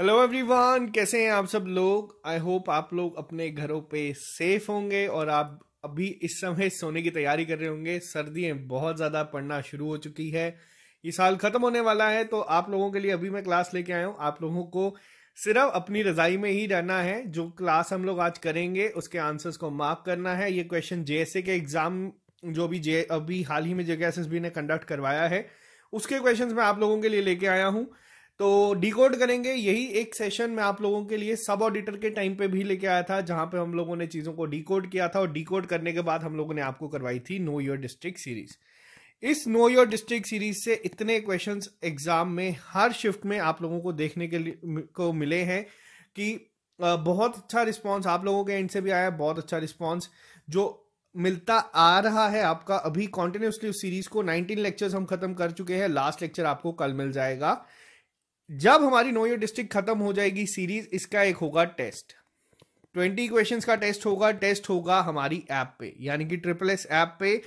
Hello everyone कैसे हैं आप सब लोग आई होप आप लोग अपने घरों पे सेफ होंगे और आप अभी इस समय सोने की तैयारी कर रहे होंगे सर्दियां बहुत ज़्यादा पड़ना शुरू हो चुकी है ये साल ख़त्म होने वाला है तो आप लोगों के लिए अभी मैं क्लास लेके आया हूँ आप लोगों को सिर्फ अपनी रजाई में ही रहना है जो क्लास हम लोग आज करेंगे उसके आंसर्स को मार्क करना है ये क्वेश्चन जे के एग्ज़ाम जो भी जे अभी हाल ही में जे ने कंडक्ट करवाया है उसके क्वेश्चन मैं आप लोगों के लिए लेके आया हूँ तो डिकोड करेंगे यही एक सेशन मैं आप लोगों के लिए सब ऑडिटर के टाइम पे भी लेके आया था जहां पे हम लोगों ने चीज़ों को डिकोड किया था और डिकोड करने के बाद हम लोगों ने आपको करवाई थी नो योर डिस्ट्रिक्ट सीरीज इस नो योर डिस्ट्रिक्ट सीरीज से इतने क्वेश्चंस एग्जाम में हर शिफ्ट में आप लोगों को देखने के लिए को मिले हैं कि बहुत अच्छा रिस्पॉन्स आप लोगों के एंड से भी आया बहुत अच्छा रिस्पॉन्स जो मिलता आ रहा है आपका अभी कॉन्टिन्यूसली उस सीरीज को 19 लेक्चर्स हम खत्म कर चुके हैं लास्ट लेक्चर आपको कल मिल जाएगा जब हमारी नो योर डिस्ट्रिक्ट खत्म हो जाएगी सीरीज इसका एक होगा टेस्ट ट्वेंटी क्वेश्चंस का टेस्ट होगा टेस्ट होगा हमारी ऐप पे यानी कि ट्रिपल एस ऐप पे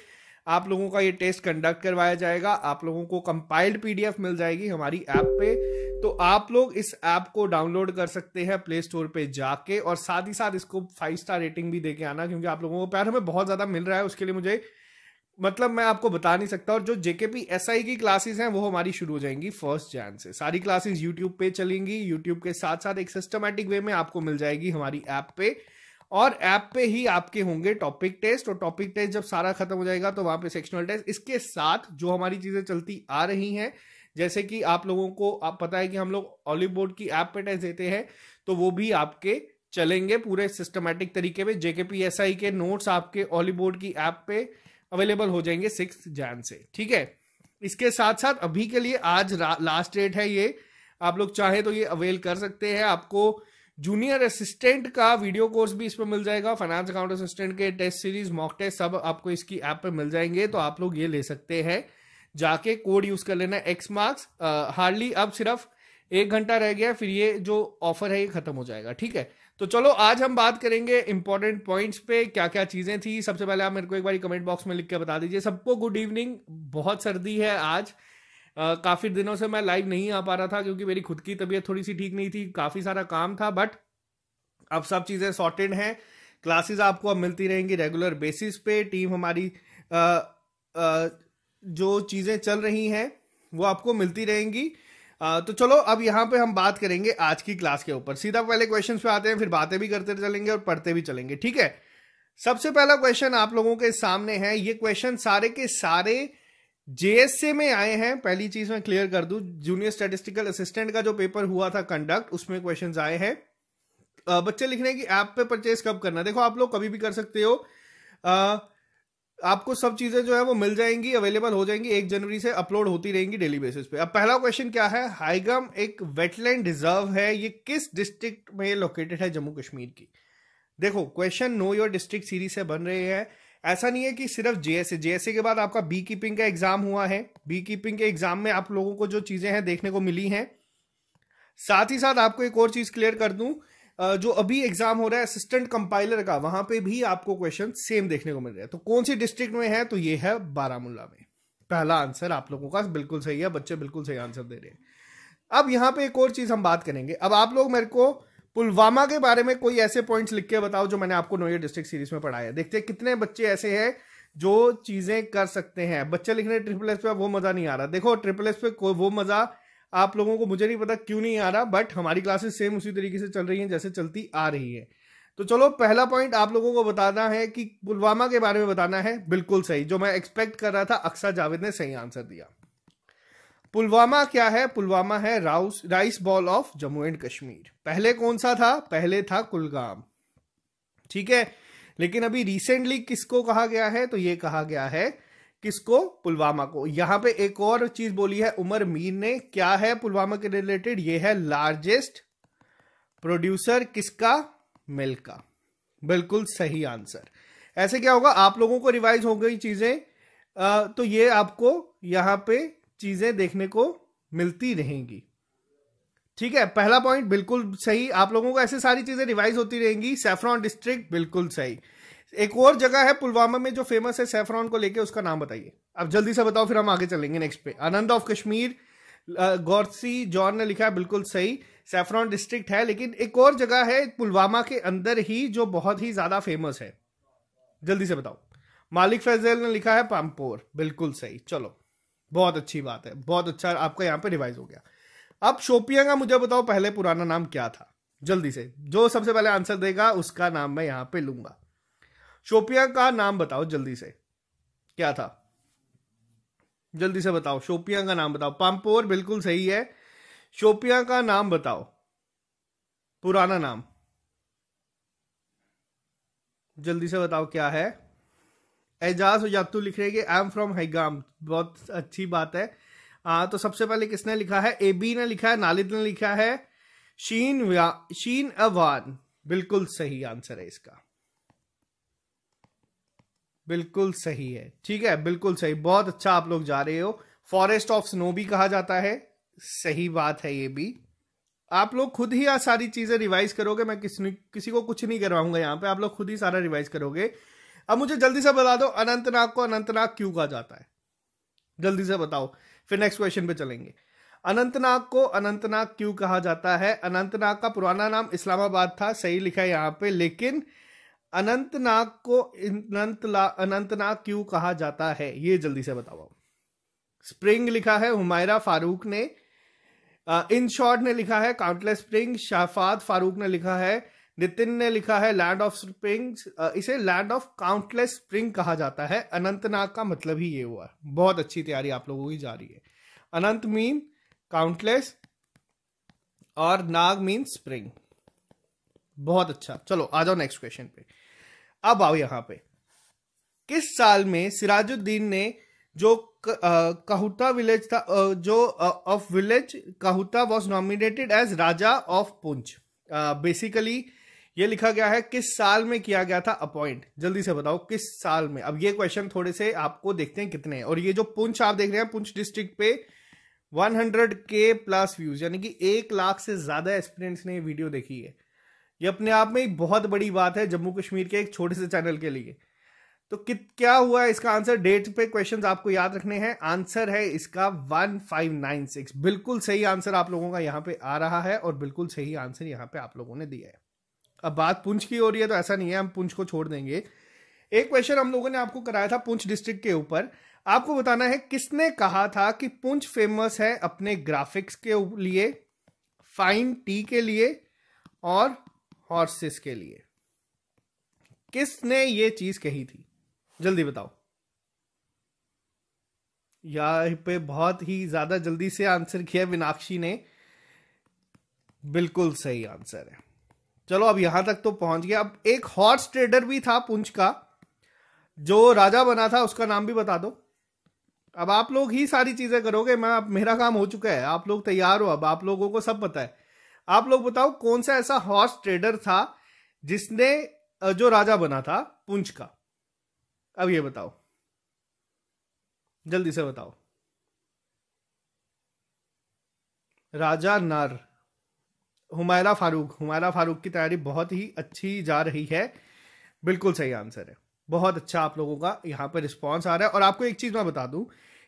आप लोगों का ये टेस्ट कंडक्ट करवाया जाएगा आप लोगों को कंपाइल्ड पीडीएफ मिल जाएगी हमारी ऐप पे तो आप लोग इस ऐप को डाउनलोड कर सकते हैं प्ले स्टोर पे जाके और साथ ही साथ इसको फाइव स्टार रेटिंग भी देके आना क्योंकि आप लोगों को प्यार हमें बहुत ज़्यादा मिल रहा है उसके लिए मुझे मतलब मैं आपको बता नहीं सकता और जो जेकेपी एस आई की क्लासेस हैं वो हमारी शुरू हो जाएंगी फर्स्ट जैन से सारी क्लासेस यूट्यूब पे चलेंगी यूट्यूब के साथ साथ एक सिस्टमेटिक वे में आपको मिल जाएगी हमारी ऐप पे और ऐप पे ही आपके होंगे टॉपिक टेस्ट और टॉपिक टेस्ट जब सारा खत्म हो जाएगा तो वहां पे सेक्शनल टेस्ट इसके साथ जो हमारी चीजें चलती आ रही हैं जैसे कि आप लोगों को आप पता है कि हम लोग ऑलिव बोर्ड की ऐप पे टेस्ट देते हैं तो वो भी आपके चलेंगे पूरे सिस्टमेटिक तरीके में जेके पी एस आई के नोट्स आपके ऑलिव बोर्ड की ऐप पे अवेलेबल हो जाएंगे सिक्स जैन से ठीक है इसके साथ साथ अभी के लिए आज लास्ट डेट है ये आप लोग चाहे तो ये अवेल कर सकते हैं आपको जूनियर असिस्टेंट का वीडियो कोर्स भी इस पर मिल जाएगा फाइनेंस अकाउंट असिस्टेंट के टेस्ट सीरीज मॉक टेस्ट सब आपको इसकी ऐप पर मिल जाएंगे तो आप लोग ये ले सकते हैं जाके कोड यूज कर लेना एक्स मार्क्स हार्डली अब सिर्फ एक घंटा रह गया फिर ये जो ऑफर है ये खत्म हो जाएगा ठीक है तो चलो आज हम बात करेंगे इंपॉर्टेंट पॉइंट्स पे क्या क्या चीज़ें थी सबसे पहले आप मेरे को एक बार कमेंट बॉक्स में लिख के बता दीजिए सबको गुड इवनिंग बहुत सर्दी है आज काफ़ी दिनों से मैं लाइव नहीं आ पा रहा था क्योंकि मेरी खुद की तबीयत थोड़ी सी ठीक नहीं थी काफ़ी सारा काम था बट अब सब चीज़ें सॉर्टेड हैं क्लासेस आपको अब मिलती रहेंगी रेगुलर बेसिस पे टीम हमारी आ, आ, जो चीज़ें चल रही हैं वो आपको मिलती रहेंगी तो चलो अब यहाँ पे हम बात करेंगे आज की क्लास के ऊपर सीधा पहले क्वेश्चन पे आते हैं फिर बातें भी करते चलेंगे और पढ़ते भी चलेंगे ठीक है सबसे पहला क्वेश्चन आप लोगों के सामने है ये क्वेश्चन सारे के सारे जेएसए में आए हैं पहली चीज मैं क्लियर कर दू जूनियर स्टेटिस्टिकल असिस्टेंट का जो पेपर हुआ था कंडक्ट उसमें क्वेश्चन आए हैं बच्चे लिखने की ऐप पे परचेज कब करना देखो आप लोग कभी भी कर सकते हो आपको सब चीजें जो है वो मिल जाएंगी अवेलेबल हो जाएंगी एक जनवरी से अपलोड होती रहेंगी डेली बेसिस पे अब पहला क्वेश्चन क्या है हाईगम एक वेटलैंड रिजर्व है ये किस डिस्ट्रिक्ट में लोकेटेड है जम्मू कश्मीर की देखो question know your district series से बन रहे हैं ऐसा नहीं है कि सिर्फ जेएसए जेएसए के बाद आपका बी कीपिंग का एग्जाम हुआ है बी कीपिंग के एग्जाम में आप लोगों को जो चीजें हैं देखने को मिली हैं साथ ही साथ आपको एक और चीज क्लियर कर दूं जो अभी एग्जाम हो रहा है असिस्टेंट कंपाइलर का वहां पे भी आपको क्वेश्चन सेम देखने को मिल रहा है तो कौन सी डिस्ट्रिक्ट में है तो ये है बारामूला में पहला आंसर आप लोगों का बिल्कुल सही है बच्चे बिल्कुल सही आंसर दे रहे हैं अब यहाँ पे एक और चीज हम बात करेंगे अब आप लोग मेरे को पुलवामा के बारे में कोई ऐसे पॉइंट्स लिख के बताओ जो मैंने आपको नोए डिस्ट्रिक्ट सीरीज में पढ़ाया देखते हैं कितने बच्चे ऐसे हैं जो चीजें कर सकते हैं बच्चे लिख रहे ट्रिपल एस पे वो मजा नहीं आ रहा देखो ट्रिपल एस पे वो मजा आप लोगों को मुझे नहीं पता क्यों नहीं आ रहा बट हमारी क्लासेस सेम उसी तरीके से चल रही हैं जैसे चलती आ रही है तो चलो पहला पॉइंट आप लोगों को बताना है कि पुलवामा के बारे में बताना है बिल्कुल सही जो मैं एक्सपेक्ट कर रहा था अक्सर जावेद ने सही आंसर दिया पुलवामा क्या है पुलवामा है राउस rice bowl of Jammu and Kashmir पहले कौन सा था पहले था कुलगाम ठीक है लेकिन अभी रिसेंटली किसको कहा गया है तो ये कहा गया है किसको पुलवामा को यहां पे एक और चीज बोली है उमर मीर ने क्या है पुलवामा के रिलेटेड ये है लार्जेस्ट प्रोड्यूसर किसका मिल का बिल्कुल सही आंसर ऐसे क्या होगा आप लोगों को रिवाइज हो गई चीजें तो ये आपको यहां पे चीजें देखने को मिलती रहेंगी ठीक है पहला पॉइंट बिल्कुल सही आप लोगों को ऐसे सारी चीजें रिवाइज होती रहेंगी सेफ्रॉन डिस्ट्रिक्ट बिल्कुल सही एक और जगह है पुलवामा में जो फेमस है सैफरॉन को लेके उसका नाम बताइए अब जल्दी से बताओ फिर हम आगे चलेंगे नेक्स्ट पे आनंद ऑफ कश्मीर गौरसी जॉन ने लिखा है बिल्कुल सही सैफरॉन डिस्ट्रिक्ट है लेकिन एक और जगह है पुलवामा के अंदर ही जो बहुत ही ज्यादा फेमस है जल्दी से बताओ मालिक फैजल ने लिखा है पामपोर बिल्कुल सही चलो बहुत अच्छी बात है बहुत अच्छा आपका यहाँ पे रिवाइज हो गया अब शोपिया का मुझे बताओ पहले पुराना नाम क्या था जल्दी से जो सबसे पहले आंसर देगा उसका नाम मैं यहाँ पे लूंगा शोपिया का नाम बताओ जल्दी से क्या था जल्दी से बताओ शोपिया का नाम बताओ पंपोर बिल्कुल सही है शोपिया का नाम बताओ पुराना नाम जल्दी से बताओ क्या है एजाज जातू लिख रहे कि आई एम फ्रॉम हैगाम बहुत अच्छी बात है आ, तो सबसे पहले किसने लिखा है एबी ने लिखा है नालिद ने लिखा है शीन शीन अवान बिल्कुल सही आंसर है इसका बिल्कुल सही है ठीक है बिल्कुल सही बहुत अच्छा आप लोग जा रहे हो फॉरेस्ट ऑफ स्नो भी कहा जाता है सही बात है ये भी आप लोग खुद ही आज सारी चीज़ें रिवाइज करोगे मैं किसी किसी को कुछ नहीं करवाऊंगा यहाँ पे आप लोग खुद ही सारा रिवाइज करोगे अब मुझे जल्दी से बता दो अनंतनाग को अनंतनाग क्यों कहा जाता है जल्दी से बताओ फिर नेक्स्ट क्वेश्चन पे चलेंगे अनंतनाग को अनंतनाग क्यों कहा जाता है अनंतनाग का पुराना नाम इस्लामाबाद था सही लिखा है यहाँ पे लेकिन अनंतनाग को अनंतनाग क्यों कहा जाता है ये जल्दी से बताओ स्प्रिंग लिखा है हुमायरा फारूक ने इन शॉर्ट ने लिखा है काउंटलेस स्प्रिंग शाफात फारूक ने लिखा है नितिन ने लिखा है लैंड ऑफ स्प्रिंग इसे लैंड ऑफ काउंटलेस स्प्रिंग कहा जाता है अनंतनाग का मतलब ही ये हुआ बहुत अच्छी तैयारी आप लोगों की जा रही है अनंत मीन काउंटलेस और नाग मीन स्प्रिंग बहुत अच्छा चलो आ जाओ नेक्स्ट क्वेश्चन पे अब आओ यहां पे किस साल में सिराजुद्दीन ने जो कहुता विलेज था जो of village Kahuta was nominated as Raja of Poonch basically ये लिखा गया है किस साल में किया गया था अपॉइंट जल्दी से बताओ किस साल में अब ये क्वेश्चन थोड़े से आपको देखते हैं कितने और ये जो पुंछ आप देख रहे हैं पुंछ डिस्ट्रिक्ट पे 100 के प्लस व्यूज यानी कि एक लाख से ज्यादा एक्सपीरियंस ने वीडियो देखी है ये अपने आप में एक बहुत बड़ी बात है जम्मू कश्मीर के एक छोटे से चैनल के लिए तो कित क्या हुआ है इसका आंसर डेट पे क्वेश्चंस आपको याद रखने हैं आंसर है इसका 1596 बिल्कुल सही आंसर आप लोगों का यहाँ पे आ रहा है और बिल्कुल सही आंसर यहाँ पे आप लोगों ने दिया है अब बात पुंछ की हो रही है तो ऐसा नहीं है हम पुंछ को छोड़ देंगे एक क्वेश्चन हम लोगों ने आपको कराया था पुंछ डिस्ट्रिक्ट के ऊपर आपको बताना है किसने कहा था कि पुंछ फेमस है अपने ग्राफिक्स के लिए फाइन टी के लिए और हॉर्सेस के लिए किसने ये चीज कही थी जल्दी बताओ यहाँ पे बहुत ही ज्यादा जल्दी से आंसर किया मीनाक्षी ने बिल्कुल सही आंसर है चलो अब यहां तक तो पहुंच गया अब एक हॉर्स ट्रेडर भी था पुंछ का जो राजा बना था उसका नाम भी बता दो अब आप लोग ही सारी चीजें करोगे मैं मेरा काम हो चुका है आप लोग तैयार हो अब आप लोगों को सब पता है आप लोग बताओ कौन सा ऐसा हॉर्स ट्रेडर था जिसने जो राजा बना था पुंछ का अब ये बताओ जल्दी से बताओ राजा नर हुमायरा फारूक हुमायरा फारूक की तैयारी बहुत ही अच्छी जा रही है बिल्कुल सही आंसर है बहुत अच्छा आप लोगों का यहां पर रिस्पॉन्स आ रहा है और आपको एक चीज़ मैं बता दूं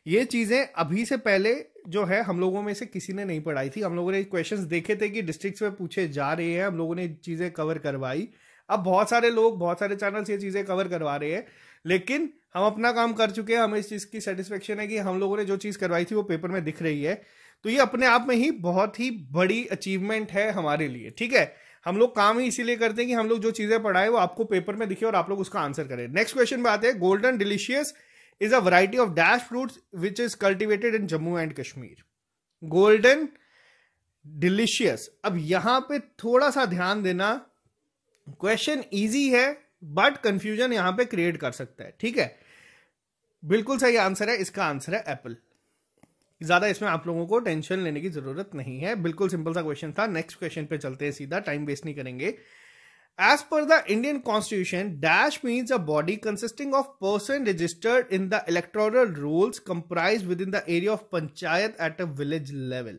ये चीज़ें अभी से पहले जो है हम लोगों में से किसी ने नहीं पढ़ाई थी हम लोगों ने क्वेश्चन देखे थे कि डिस्ट्रिक्ट में पूछे जा रहे हैं हम लोगों ने चीज़ें कवर करवाई अब बहुत सारे लोग बहुत सारे चैनल्स ये चीज़ें कवर करवा रहे हैं लेकिन हम अपना काम कर चुके हैं हमें इस चीज़ की सेटिस्फेक्शन है कि हम लोगों ने जो चीज़ करवाई थी वो पेपर में दिख रही है तो ये अपने आप में ही बहुत ही बड़ी अचीवमेंट है हमारे लिए ठीक है हम लोग काम ही इसीलिए करते हैं कि हम लोग जो चीज़ें पढ़ाए वो आपको पेपर में दिखे और आप लोग उसका आंसर करें नेक्स्ट क्वेश्चन में आते हैं golden delicious is a variety of dash fruits which is cultivated in Jammu and Kashmir. Golden delicious अब यहां पे थोड़ा सा ध्यान देना क्वेश्चन इजी है बट कंफ्यूजन यहां पे क्रिएट कर सकता है ठीक है बिल्कुल सही आंसर है इसका आंसर है एप्पल ज्यादा इसमें आप लोगों को टेंशन लेने की जरूरत नहीं है बिल्कुल सिंपल सा क्वेश्चन था नेक्स्ट क्वेश्चन पे चलते हैं सीधा टाइम वेस्ट नहीं करेंगे As per the Indian constitution, dash means a body consisting of person registered in the electoral rules comprised within the area of panchayat at a village level.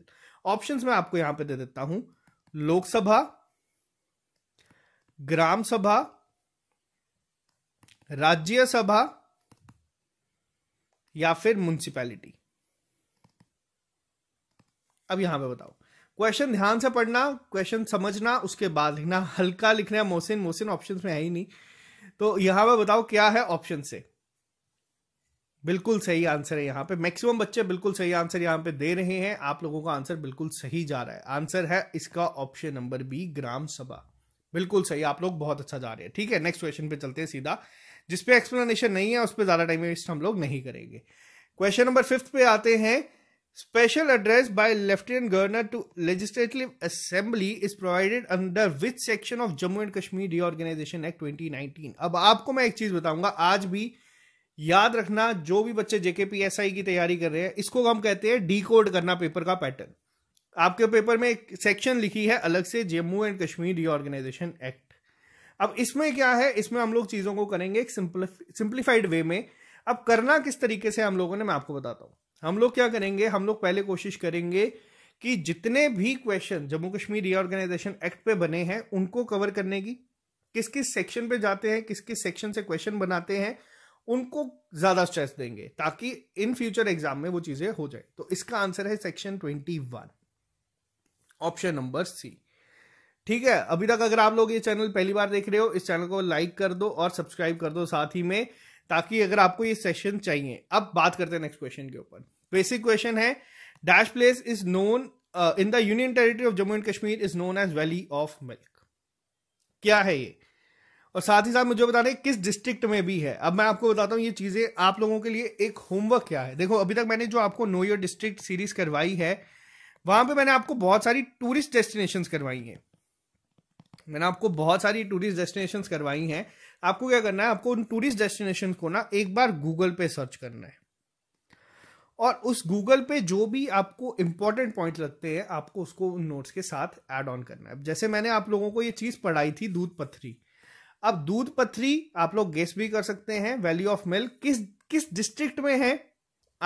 Options मैं आपको यहां पे दे देता हूं लोकसभा ग्राम सभा राज्य सभा या फिर म्यूनिसिपैलिटी अब यहां पे बताओ क्वेश्चन ध्यान से पढ़ना क्वेश्चन समझना उसके बाद लिखना हल्का लिखना है मोहसिन मोहसिन ऑप्शन में है ही नहीं तो यहां पर बताओ क्या है ऑप्शन से बिल्कुल सही आंसर है यहाँ पे मैक्सिमम बच्चे बिल्कुल सही आंसर यहाँ पे दे रहे हैं आप लोगों का आंसर बिल्कुल सही जा रहा है आंसर है इसका ऑप्शन नंबर बी ग्राम सभा बिल्कुल सही आप लोग बहुत अच्छा जा रहे हैं ठीक है नेक्स्ट क्वेश्चन पे चलते हैं सीधा जिसपे एक्सप्लेनेशन नहीं है उस पर ज़्यादा टाइम वेस्ट हम लोग नहीं करेंगे क्वेश्चन नंबर फिफ्थ पे आते हैं Special address by Lieutenant Governor to Legislative Assembly is provided under which section of Jammu and Kashmir Reorganization Act 2019? अब आपको मैं एक चीज बताऊंगा आज भी याद रखना जो भी बच्चे जेके पी एस आई की तैयारी कर रहे हैं इसको हम कहते हैं डी कोड करना पेपर का पैटर्न आपके पेपर में एक सेक्शन लिखी है अलग से Jammu and Kashmir reorganisation act अब इसमें क्या है इसमें हम लोग चीज़ों को करेंगे सिंप्लीफाइड वे में अब करना किस तरीके से हम लोगों ने मैं आपको बताता हूँ हम लोग क्या करेंगे हम लोग पहले कोशिश करेंगे कि जितने भी question Jammu Kashmir reorganisation act पे बने हैं उनको कवर करने की किस किस सेक्शन पे जाते हैं किस किस सेक्शन से क्वेश्चन बनाते हैं उनको ज्यादा स्ट्रेस देंगे ताकि इन फ्यूचर एग्जाम में वो चीजें हो जाए तो इसका आंसर है section twenty one option number C ठीक है अभी तक अगर आप लोग ये चैनल पहली बार देख रहे हो इस चैनल को लाइक कर दो और सब्सक्राइब कर दो साथ ही में ताकि अगर आपको ये सेशन चाहिए अब बात करते हैं नेक्स्ट क्वेश्चन के ऊपर बेसिक क्वेश्चन है dash place is known in the union territory of Jammu and Kashmir is known as valley of milk क्या है ये और साथ ही साथ मुझे बता रहे किस डिस्ट्रिक्ट में भी है अब मैं आपको बताता हूँ ये चीज़ें आप लोगों के लिए एक होमवर्क क्या है देखो अभी तक मैंने जो आपको नो योर डिस्ट्रिक्ट सीरीज करवाई है वहां पे मैंने आपको बहुत सारी टूरिस्ट डेस्टिनेशंस करवाई हैं मैंने आपको बहुत सारी टूरिस्ट डेस्टिनेशंस करवाई हैं आपको क्या करना है आपको उन टूरिस्ट डेस्टिनेशन को ना एक बार गूगल पे सर्च करना है और उस गूगल पे जो भी आपको इंपॉर्टेंट पॉइंट लगते हैं आपको उसको नोट्स के साथ ऐड ऑन करना है जैसे मैंने आप लोगों को ये चीज़ पढ़ाई थी दूध पथरी अब दूध पथरी आप लोग गेस भी कर सकते हैं वैल्यू ऑफ मिल्क किस किस डिस्ट्रिक्ट में है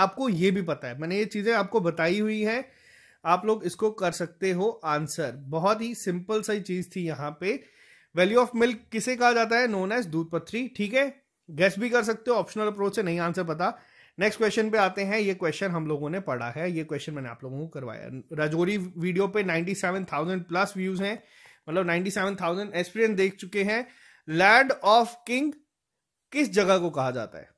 आपको ये भी पता है मैंने ये चीज़ें आपको बताई हुई हैं आप लोग इसको कर सकते हो आंसर बहुत ही सिंपल सही चीज़ थी यहाँ पे वैल्यू ऑफ मिल्क किसे कहा जाता है नोन एज दूध पथरी ठीक है गैस भी कर सकते हो ऑप्शनल अप्रोच से नहीं आंसर पता नेक्स्ट क्वेश्चन पे आते हैं ये क्वेश्चन हम लोगों ने पढ़ा है ये क्वेश्चन मैंने आप लोगों को करवाया राजौरी वीडियो पे 97,000 प्लस व्यूज हैं मतलब 97,000 एक्सपीरियंस देख चुके हैं लैंड ऑफ किंग किस जगह को कहा जाता है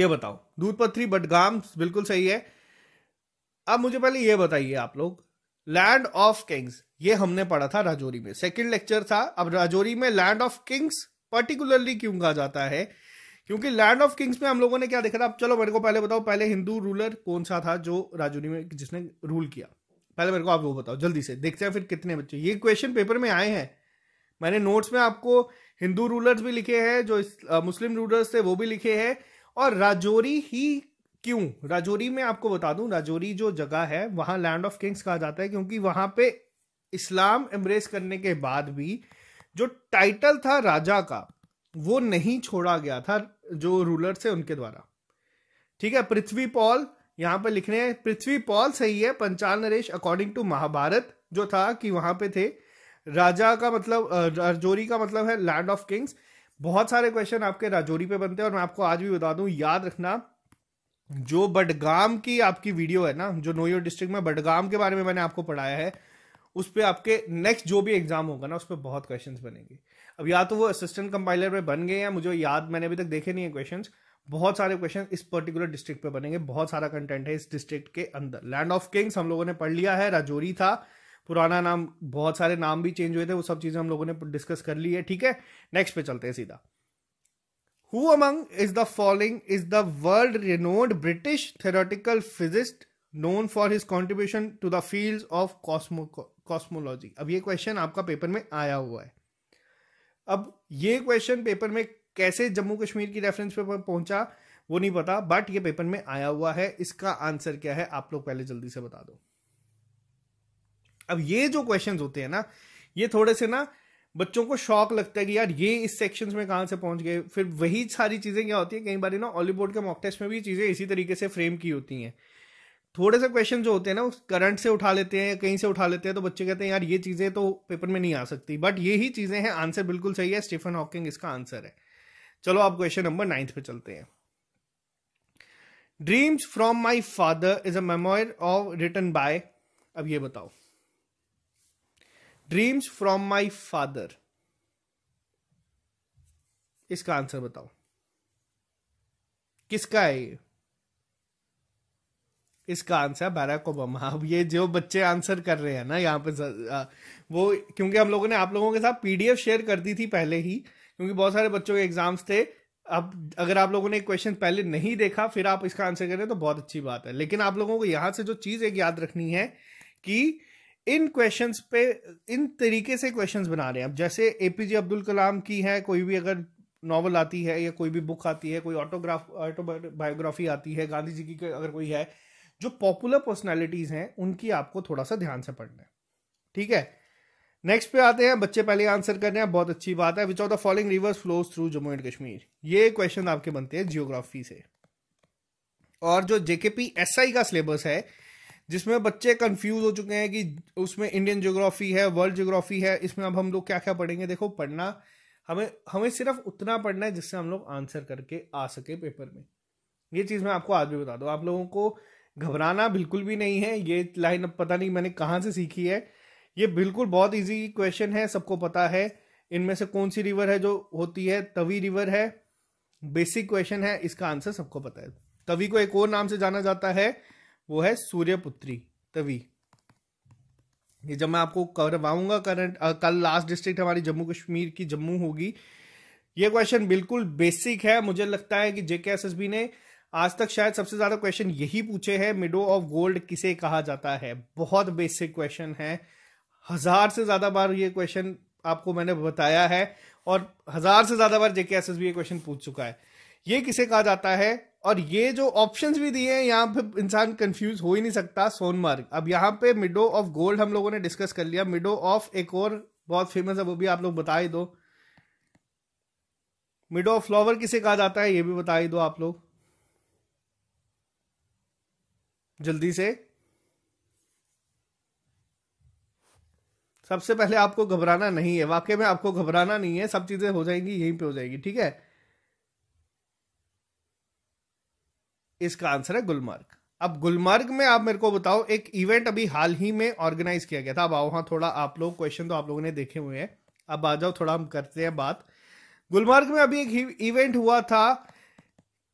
ये बताओ दूध पथरी बडगाम बिल्कुल सही है अब मुझे पहले ये बताइए आप लोग लैंड ऑफ किंग्स ये हमने पढ़ा था राजौरी में सेकेंड लेक्चर था अब राजौरी में लैंड ऑफ किंग्स पर्टिकुलरली क्यों कहा जाता है क्योंकि लैंड ऑफ किंग्स में हम लोगों ने क्या देखा था अब चलो मेरे को पहले बताओ पहले हिंदू रूलर कौन सा था जो राजौरी में जिसने रूल किया पहले मेरे को आप वो बताओ जल्दी से देखते हैं फिर कितने बच्चे ये क्वेश्चन पेपर में आए हैं मैंने नोट्स में आपको हिंदू रूलर्स भी लिखे हैं जो आ, मुस्लिम रूलर्स थे वो भी लिखे हैं और राजौरी ही क्यों राजौरी में आपको बता दूं राजौरी जो जगह है वहां लैंड ऑफ किंग्स कहा जाता है क्योंकि वहां पे इस्लाम एम्ब्रेस करने के बाद भी जो टाइटल था राजा का वो नहीं छोड़ा गया था जो रूलर्स है उनके द्वारा ठीक है पृथ्वी पॉल यहाँ पर लिख रहे हैं पृथ्वी पॉल सही है पंचाल नरेश अकॉर्डिंग टू महाभारत जो था कि वहां पे थे राजा का मतलब राजौरी का मतलब है लैंड ऑफ किंग्स बहुत सारे क्वेश्चन आपके राजौरी पे बनते हैं और मैं आपको आज भी बता दूं याद रखना जो बडगाम की आपकी वीडियो है ना जो नोयो डिस्ट्रिक्ट में बडगाम के बारे में मैंने आपको पढ़ाया है उस पर आपके नेक्स्ट जो भी एग्जाम होगा ना उस पर बहुत क्वेश्चन बनेंगे अब या तो वो असिस्टेंट कंपाइलर में बन गए या मुझे याद मैंने अभी तक देखे नहीं है क्वेश्चन बहुत सारे क्वेश्चन इस पर्टिकुलर डिस्ट्रिक्ट पे बनेंगे बहुत सारा कंटेंट है इस डिस्ट्रिक्ट के अंदर लैंड ऑफ किंग्स हम लोगों ने पढ़ लिया है राजौरी था पुराना नाम बहुत सारे नाम भी चेंज हुए थे वो सब चीजें हम लोगों ने डिस्कस कर ली है ठीक है नेक्स्ट पे चलते हैं सीधा who among is the following is the world renowned British theoretical physicist known for his contribution to the field of cosmo cosmology अब ये क्वेश्चन आपका पेपर में आया हुआ है अब ये क्वेश्चन पेपर में कैसे जम्मू कश्मीर की रेफरेंस पेपर पहुंचा वो नहीं पता बट ये पेपर में आया हुआ है इसका आंसर क्या है आप लोग पहले जल्दी से बता दो अब ये जो क्वेश्चंस होते हैं ना ये थोड़े से ना बच्चों को शौक लगता है कि यार ये इस सेक्शन में कहां से पहुंच गए फिर वही सारी चीज़ें क्या होती है कई बार ना ऑलीबोर्ड के मॉक टेस्ट में भी चीज़ें इसी तरीके से फ्रेम की होती हैं थोड़े से क्वेश्चन जो होते हैं ना उस करंट से उठा लेते हैं कहीं से उठा लेते हैं तो बच्चे कहते हैं यार ये चीज़ें तो पेपर में नहीं आ सकती बट ये ही चीज़ें हैं आंसर बिल्कुल सही है स्टीफन हॉकिंग इसका आंसर है चलो आप क्वेश्चन नंबर नाइन्थ पे चलते हैं dreams from my father is a memoir of written by अब ये बताओ ड्रीम्स फ्रॉम माई फादर इसका आंसर बताओ किसका है ये इसका आंसर बैराक ओबामा अब ये जो बच्चे आंसर कर रहे हैं ना यहाँ पे वो क्योंकि हम लोगों ने आप लोगों के साथ पीडीएफ शेयर कर दी थी पहले ही क्योंकि बहुत सारे बच्चों के एग्जाम्स थे अब अगर आप लोगों ने क्वेश्चन पहले नहीं देखा फिर आप इसका आंसर करें तो बहुत अच्छी बात है लेकिन आप लोगों को यहाँ से जो चीज़ एक याद रखनी है कि इन क्वेश्चन पे इन तरीके से क्वेश्चन बना रहे हैं अब जैसे ए पी जे अब्दुल कलाम की है कोई भी अगर नॉवल आती है या कोई भी बुक आती है कोई ऑटोग्राफ ऑटोबायोग्राफी आती है गांधी जी की अगर कोई है जो पॉपुलर पर्सनैलिटीज़ हैं उनकी आपको थोड़ा सा ध्यान से पढ़ना है ठीक है नेक्स्ट पे आते हैं बच्चे पहले आंसर कर रहे हैं बहुत अच्छी बात है which of the following rivers flows through Jammu and Kashmir ये क्वेश्चन आपके बनते हैं जियोग्राफी से और जो जेकेपी आई का सिलेबस है जिसमें बच्चे कंफ्यूज हो चुके हैं कि उसमें इंडियन जियोग्राफी है वर्ल्ड जियोग्राफी है इसमें अब हम लोग क्या क्या पढ़ेंगे देखो पढ़ना हमें हमें सिर्फ उतना पढ़ना है जिससे हम लोग आंसर करके आ सके पेपर में ये चीज़ मैं आपको आज भी बता दू आप लोगों को घबराना बिल्कुल भी नहीं है ये लाइन अब पता नहीं मैंने कहाँ से सीखी है ये बिल्कुल बहुत इजी क्वेश्चन है सबको पता है इनमें से कौन सी रिवर है जो होती है तवी रिवर है बेसिक क्वेश्चन है इसका आंसर सबको पता है तवी को एक और नाम से जाना जाता है वो है सूर्यपुत्री तवी ये जब मैं आपको करवाऊंगा करंट कल लास्ट डिस्ट्रिक्ट हमारी जम्मू कश्मीर की जम्मू होगी ये क्वेश्चन बिल्कुल बेसिक है मुझे लगता है कि जेके ने आज तक शायद सबसे ज्यादा क्वेश्चन यही पूछे हैं मिडो ऑफ गोल्ड किसे कहा जाता है बहुत बेसिक क्वेश्चन है हजार से ज्यादा बार ये क्वेश्चन आपको मैंने बताया है और हजार से ज्यादा बार जेके एस ये क्वेश्चन पूछ चुका है ये किसे कहा जाता है और ये जो ऑप्शन भी दिए हैं यहाँ पे इंसान कंफ्यूज हो ही नहीं सकता सोनमार्ग अब यहाँ पे मिडो ऑफ गोल्ड हम लोगों ने डिस्कस कर लिया मिडो ऑफ एक और बहुत फेमस है वो भी आप लोग बता ही दो मिडो ऑफ फ्लावर किसे कहा जाता है ये भी बता ही दो आप लोग जल्दी से सबसे पहले आपको घबराना नहीं है वाकई में आपको घबराना नहीं है सब चीज़ें हो जाएंगी यहीं पे हो जाएगी ठीक है इसका आंसर है गुलमर्ग अब गुलमर्ग में आप मेरे को बताओ एक इवेंट अभी हाल ही में ऑर्गेनाइज किया गया था अब आओ हाँ थोड़ा आप लोग क्वेश्चन तो आप लोगों ने देखे हुए हैं अब आ जाओ थोड़ा हम करते हैं बात गुलमर्ग में अभी एक इवेंट हुआ था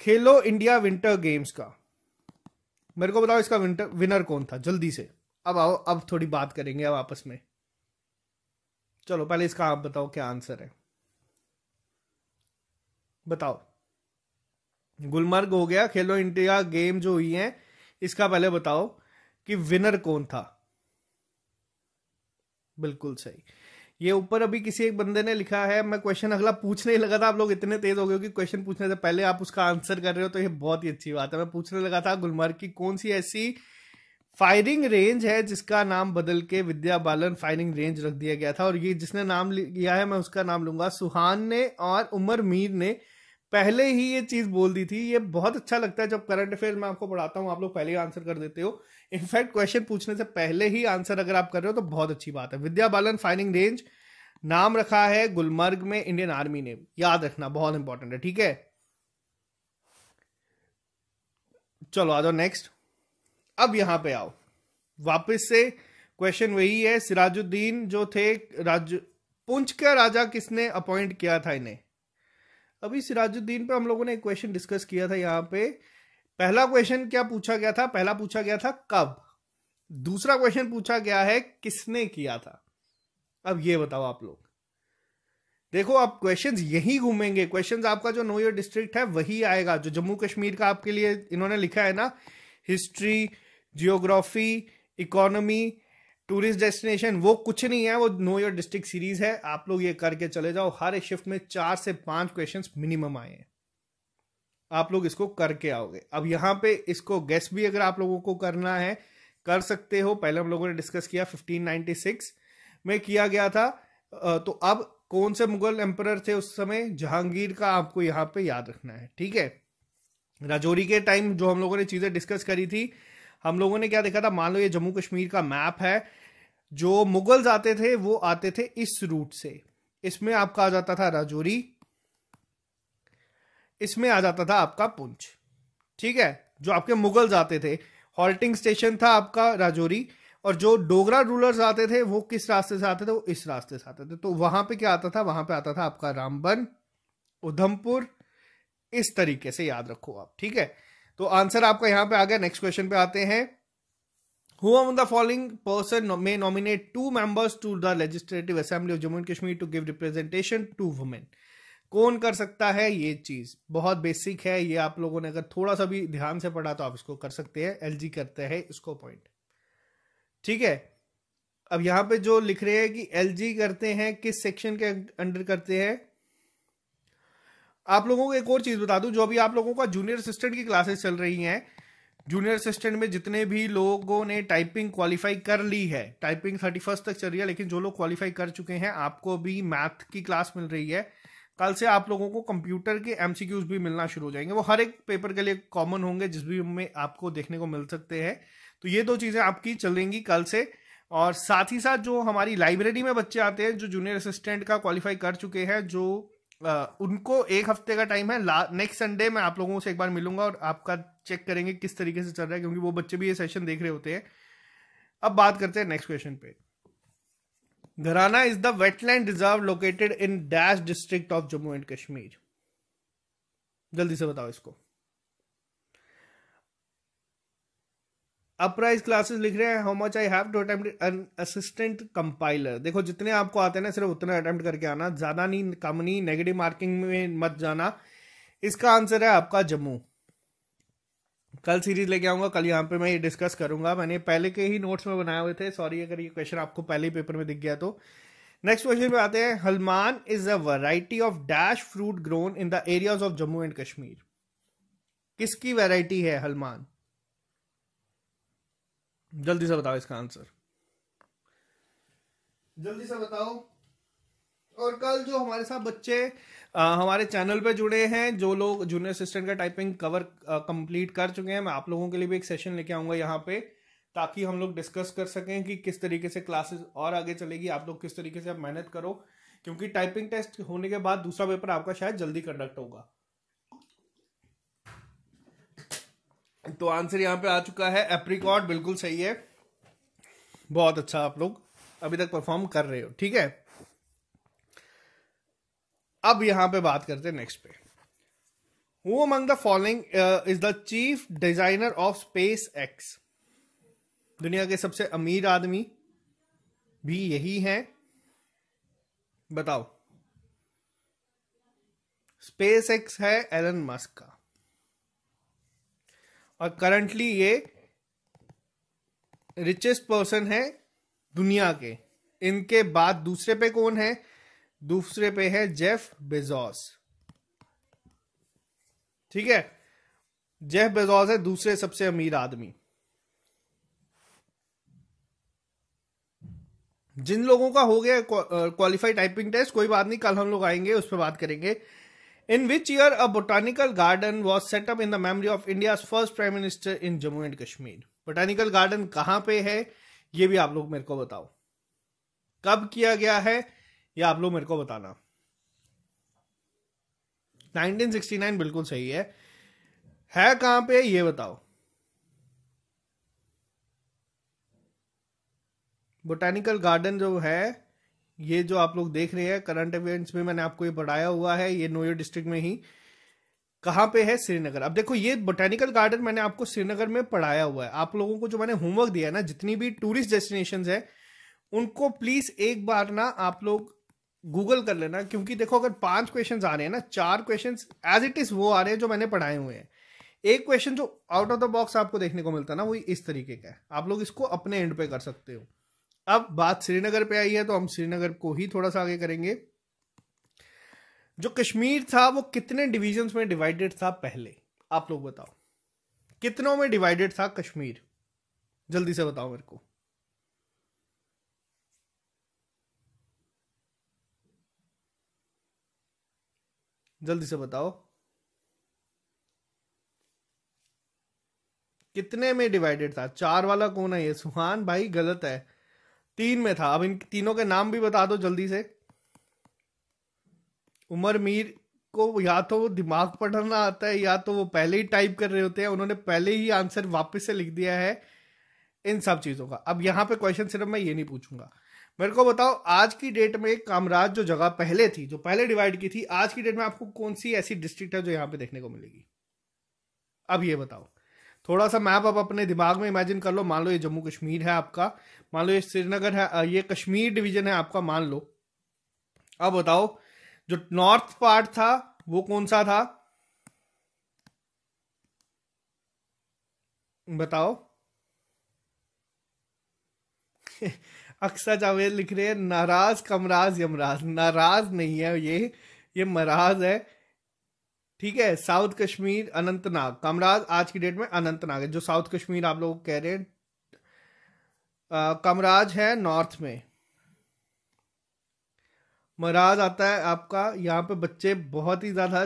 खेलो इंडिया विंटर गेम्स का मेरे को बताओ इसका विंटर विनर कौन था जल्दी से अब आओ अब थोड़ी बात करेंगे अब आपस में चलो पहले इसका आप बताओ क्या आंसर है बताओ गुलमर्ग हो गया खेलो इंडिया गेम जो हुई है इसका पहले बताओ कि विनर कौन था बिल्कुल सही ये ऊपर अभी किसी एक बंदे ने लिखा है मैं क्वेश्चन अगला पूछने ही लगा था आप लोग इतने तेज हो गए कि क्वेश्चन पूछने से पहले आप उसका आंसर कर रहे हो तो ये बहुत ही अच्छी बात है मैं पूछने लगा था गुलमर्ग की कौन सी ऐसी फायरिंग रेंज है जिसका नाम बदल के विद्या बालन फायरिंग रेंज रख दिया गया था और ये जिसने नाम लिया है मैं उसका नाम लूंगा सुहान ने और उमर मीर ने पहले ही ये चीज़ बोल दी थी ये बहुत अच्छा लगता है जब करंट अफेयर मैं आपको पढ़ाता हूँ आप लोग पहले ही आंसर कर देते हो इनफैक्ट क्वेश्चन पूछने से पहले ही आंसर अगर आप कर रहे हो तो बहुत अच्छी बात है विद्या बालन फाइनिंग रेंज नाम रखा है गुलमर्ग में इंडियन आर्मी ने याद रखना बहुत इंपॉर्टेंट है ठीक है चलो आ जाओ नेक्स्ट अब यहां पे आओ वापस से क्वेश्चन वही है सिराजुद्दीन जो थे राज पुंछ का राजा किसने अपॉइंट किया था इन्हें अभी सिराजुद्दीन पे हम लोगों ने एक क्वेश्चन डिस्कस किया था यहाँ पे पहला क्वेश्चन क्या पूछा गया था पहला पूछा गया था कब दूसरा क्वेश्चन पूछा गया है किसने किया था अब ये बताओ आप लोग देखो आप क्वेश्चंस यही घूमेंगे क्वेश्चंस आपका जो नो योर डिस्ट्रिक्ट है वही आएगा जो जम्मू कश्मीर का आपके लिए इन्होंने लिखा है ना history geography economy tourist destination वो कुछ नहीं है वो नो योर डिस्ट्रिक्ट सीरीज है आप लोग ये करके चले जाओ हर एक शिफ्ट में चार से पांच क्वेश्चंस मिनिमम आए हैं आप लोग इसको करके आओगे अब यहाँ पे इसको गेस भी अगर आप लोगों को करना है कर सकते हो पहले हम लोगों ने डिस्कस किया 1596 में किया गया था तो अब कौन से मुगल एम्पर थे उस समय जहांगीर का आपको यहाँ पे याद रखना है ठीक है राजौरी के टाइम जो हम लोगों ने चीज़ें डिस्कस करी थी हम लोगों ने क्या देखा था मान लो ये जम्मू कश्मीर का मैप है जो मुगल्स आते थे वो आते थे इस रूट से इसमें आपका आ जाता था राजौरी इसमें आ जाता था आपका पुंछ ठीक है जो आपके मुगल्स आते थे हॉल्टिंग स्टेशन था आपका राजौरी और जो डोगरा रूलर्स आते थे वो किस रास्ते से आते थे वो इस रास्ते से आते थे तो वहां पे क्या आता था वहां पे आता था आपका रामबन उधमपुर इस तरीके से याद रखो आप ठीक है तो आंसर आपका यहां पे आ गया नेक्स्ट क्वेश्चन पे आते हैं Who among the following person may nominate two members to the Legislative Assembly of Jammu and Kashmir to give representation to women? कौन कर सकता है ये चीज़ बहुत बेसिक है ये आप लोगों ने अगर थोड़ा सा भी ध्यान से पढ़ा तो आप इसको कर सकते हैं एल करते हैं इसको पॉइंट ठीक है अब यहां पे जो लिख रहे हैं कि एल करते हैं किस सेक्शन के अंडर करते हैं आप लोगों को एक और चीज़ बता दूं जो अभी आप लोगों का जूनियर असिस्टेंट की क्लासेस चल रही हैं जूनियर असिस्टेंट में जितने भी लोगों ने टाइपिंग क्वालिफाई कर ली है टाइपिंग थर्टी फर्स्ट तक चल रही है लेकिन जो लोग क्वालिफाई कर चुके हैं आपको भी मैथ की क्लास मिल रही है कल से आप लोगों को कंप्यूटर के एम भी मिलना शुरू हो जाएंगे वो हर एक पेपर के लिए कॉमन होंगे जिस भी में आपको देखने को मिल सकते हैं तो ये दो चीज़ें आपकी चलेंगी कल से और साथ ही साथ जो हमारी लाइब्रेरी में बच्चे आते हैं जो जूनियर असिस्टेंट का क्वालिफाई कर चुके हैं जो आ, उनको एक हफ्ते का टाइम है नेक्स्ट संडे मैं आप लोगों से एक बार मिलूंगा और आपका चेक करेंगे किस तरीके से चल रहा है क्योंकि वो बच्चे भी ये सेशन देख रहे होते हैं अब बात करते हैं नेक्स्ट क्वेश्चन पे Gharana is the wetland reserve located in dash district of Jammu and Kashmir जल्दी से बताओ इसको अपराइज क्लासेस लिख रहे हैं how much I have to attempt an assistant compiler देखो जितने आपको आते हैं ना सिर्फ उतना अटेम्प्ट करके आना ज़्यादा नहीं कम नहीं नेगेटिव मार्किंग में मत जाना इसका आंसर है आपका जम्मू कल सीरीज लेके आऊंगा कल यहाँ पे मैं ये डिस्कस करूंगा मैंने पहले के ही नोट्स में बनाए हुए थे सॉरी अगर ये क्वेश्चन आपको पहले ही पेपर में दिख गया तो नेक्स्ट क्वेश्चन पे आते हैं Halman is a variety of dash fruit grown in the areas of Jammu and Kashmir किसकी वैरायटी है हलमान जल्दी से बताओ इसका आंसर जल्दी से बताओ और कल जो हमारे साथ बच्चे हमारे चैनल पे जुड़े हैं जो लोग जूनियर असिस्टेंट का टाइपिंग कवर कंप्लीट कर चुके हैं मैं आप लोगों के लिए भी एक सेशन लेके आऊंगा यहाँ पे ताकि हम लोग डिस्कस कर सकें कि किस तरीके से क्लासेस और आगे चलेगी आप लोग किस तरीके से आप मेहनत करो क्योंकि टाइपिंग टेस्ट होने के बाद दूसरा पेपर आपका शायद जल्दी कंडक्ट होगा तो आंसर यहाँ पे आ चुका है एप्रिकॉट बिल्कुल सही है बहुत अच्छा आप लोग अभी तक परफॉर्म कर रहे हो ठीक है अब यहां पे बात करते हैं नेक्स्ट पे who among the following is the chief designer of SpaceX दुनिया के सबसे अमीर आदमी भी यही है बताओ स्पेस एक्स है एलन मस्क का और करंटली ये रिचेस्ट पर्सन है दुनिया के इनके बाद दूसरे पे कौन है दूसरे पे है जेफ बेजोस ठीक है जेफ बेजोस है दूसरे सबसे अमीर आदमी जिन लोगों का हो गया क्वालिफाइड टाइपिंग टेस्ट कोई बात नहीं कल हम लोग आएंगे उस पर बात करेंगे in which year a botanical garden was set up in the memory of India first prime minister in Jammu and Kashmir botanical garden कहां पे है ये भी आप लोग मेरे को बताओ कब किया गया है ये आप लोग मेरे को बताना 1969 बिल्कुल सही है है कहां पे ये बताओ बोटेनिकल गार्डन जो है ये जो आप लोग देख रहे हैं करंट इवेंट्स में मैंने आपको ये पढ़ाया हुआ है ये नोयो डिस्ट्रिक्ट में ही कहाँ पे है श्रीनगर अब देखो ये बोटेनिकल गार्डन मैंने आपको श्रीनगर में पढ़ाया हुआ है आप लोगों को जो मैंने होमवर्क दिया है ना जितनी भी टूरिस्ट डेस्टिनेशन है उनको प्लीज एक बार ना आप लोग गूगल कर लेना क्योंकि देखो अगर पांच क्वेश्चन आ रहे हैं ना चार क्वेश्चन एज इट इज वो आ रहे हैं जो मैंने पढ़ाए हुए हैं एक क्वेश्चन जो आउट ऑफ द बॉक्स आपको देखने को मिलता है ना वो इस तरीके का है आप लोग इसको अपने एंड पे कर सकते हो अब बात श्रीनगर पे आई है तो हम श्रीनगर को ही थोड़ा सा आगे करेंगे जो कश्मीर था वो कितने डिविजन्स में डिवाइडेड था पहले आप लोग बताओ कितनों में डिवाइडेड था कश्मीर जल्दी से बताओ मेरे को जल्दी से बताओ कितने में डिवाइडेड था चार वाला कौन है ये सुहान भाई गलत है तीन में था अब इन तीनों के नाम भी बता दो जल्दी से उमर मीर को या तो वो दिमाग पढ़ना आता है या तो वो पहले ही टाइप कर रहे होते हैं उन्होंने पहले ही आंसर वापस से लिख दिया है इन सब चीज़ों का अब यहां पे क्वेश्चन सिर्फ मैं ये नहीं पूछूंगा मेरे को बताओ आज की डेट में कामराज जो जगह पहले थी जो पहले डिवाइड की थी आज की डेट में आपको कौन सी ऐसी डिस्ट्रिक्ट है जो यहाँ पे देखने को मिलेगी अब ये बताओ थोड़ा सा मैप आप अपने दिमाग में इमेजिन कर लो मान लो ये जम्मू कश्मीर है आपका मान लो ये श्रीनगर है ये कश्मीर डिवीजन है आपका मान लो अब बताओ जो नॉर्थ पार्ट था वो कौन सा था बताओ अक्सर जावेद लिख रहे हैं नाराज कमराज यमराज नाराज नहीं है ये ये मराज है ठीक है साउथ कश्मीर अनंतनाग कमराज आज की डेट में अनंतनाग है जो साउथ कश्मीर आप लोग कह रहे हैं कमराज है नॉर्थ में मराज आता है आपका यहाँ पे बच्चे बहुत ही ज्यादा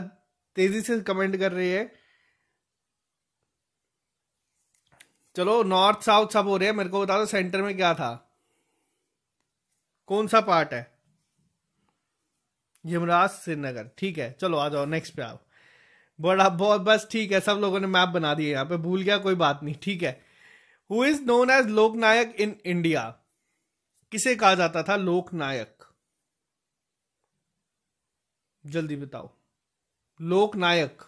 तेजी से कमेंट कर रहे हैं चलो नॉर्थ साउथ सब हो रहे हैं मेरे को बता दो सेंटर में क्या था कौन सा पार्ट है यमराज श्रीनगर ठीक है चलो आ जाओ नेक्स्ट पे आओ बड़ा बहुत बस ठीक है सब लोगों ने मैप बना दिया यहाँ पे भूल गया कोई बात नहीं ठीक है who is known as Loknayak in India किसे कहा जाता था लोकनायक जल्दी बताओ लोकनायक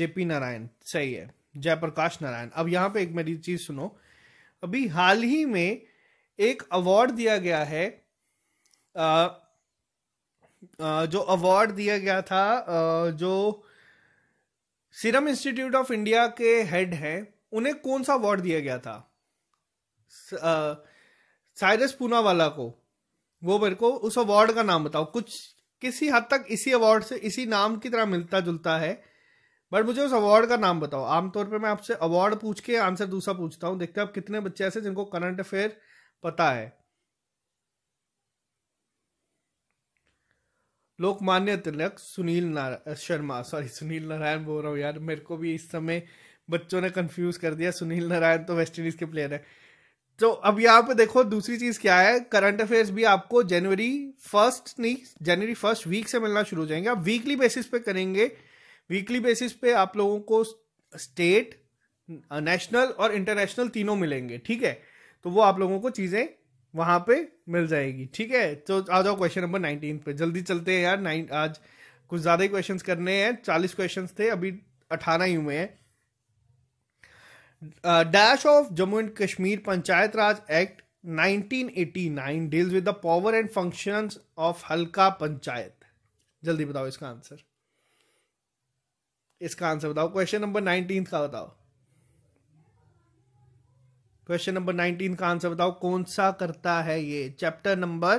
जेपी नारायण सही है जयप्रकाश नारायण अब यहाँ पे एक मेरी चीज सुनो अभी हाल ही में एक अवार्ड दिया गया है आ, आ, जो अवार्ड दिया गया था आ, जो सीरम इंस्टीट्यूट ऑफ इंडिया के हेड हैं उन्हें कौन सा अवार्ड दिया गया था साइरस पूनावाला को वो मेरे को उस अवार्ड का नाम बताओ कुछ किसी हद तक इसी अवार्ड से इसी नाम की तरह मिलता जुलता है बट मुझे उस अवार्ड का नाम बताओ आमतौर पर मैं आपसे अवार्ड पूछ के आंसर दूसरा पूछता हूँ देखते हैं आप कितने बच्चे ऐसे जिनको करंट अफेयर पता है लोकमान्य तिलक सुनील नारायण शर्मा सॉरी सुनील नारायण बोल रहा हूँ यार मेरे को भी इस समय बच्चों ने कंफ्यूज कर दिया सुनील नारायण तो वेस्ट इंडीज के प्लेयर है तो अब यहाँ पे देखो दूसरी चीज क्या है करंट अफेयर्स भी आपको जनवरी फर्स्ट नहीं जनवरी फर्स्ट वीक से मिलना शुरू हो जाएंगे आप वीकली बेसिस पे करेंगे वीकली बेसिस पे आप लोगों को स्टेट नेशनल और इंटरनेशनल तीनों मिलेंगे ठीक है तो वो आप लोगों को चीज़ें वहाँ पे मिल जाएगी ठीक है तो आ जाओ क्वेश्चन नंबर नाइनटीन पे जल्दी चलते हैं यार नाइन आज कुछ ज़्यादा ही क्वेश्चन करने हैं चालीस क्वेश्चन थे अभी अठारह ही हुए हैं dash of Jammu and Kashmir panchayat raj act 1989 deals with the power and functions of Halqa panchayat जल्दी बताओ इसका आंसर इसका आंसर बताओ क्वेश्चन नंबर नाइनटीन का बताओ क्वेश्चन नंबर नाइनटीन का आंसर बताओ कौन सा करता है ये चैप्टर नंबर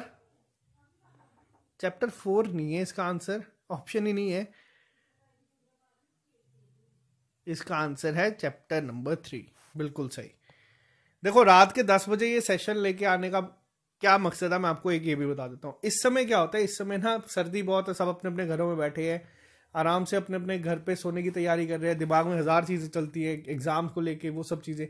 चैप्टर फोर नहीं है इसका आंसर ऑप्शन ही नहीं है इसका आंसर है चैप्टर नंबर थ्री बिल्कुल सही देखो रात के दस बजे ये सेशन लेके आने का क्या मकसद है मैं आपको एक ये भी बता देता हूँ इस समय क्या होता है इस समय ना सर्दी बहुत है सब अपने अपने घरों में बैठे हैं आराम से अपने अपने घर पे सोने की तैयारी कर रहे हैं दिमाग में हज़ार चीज़ें चलती है एग्ज़ाम को लेके वो सब चीज़ें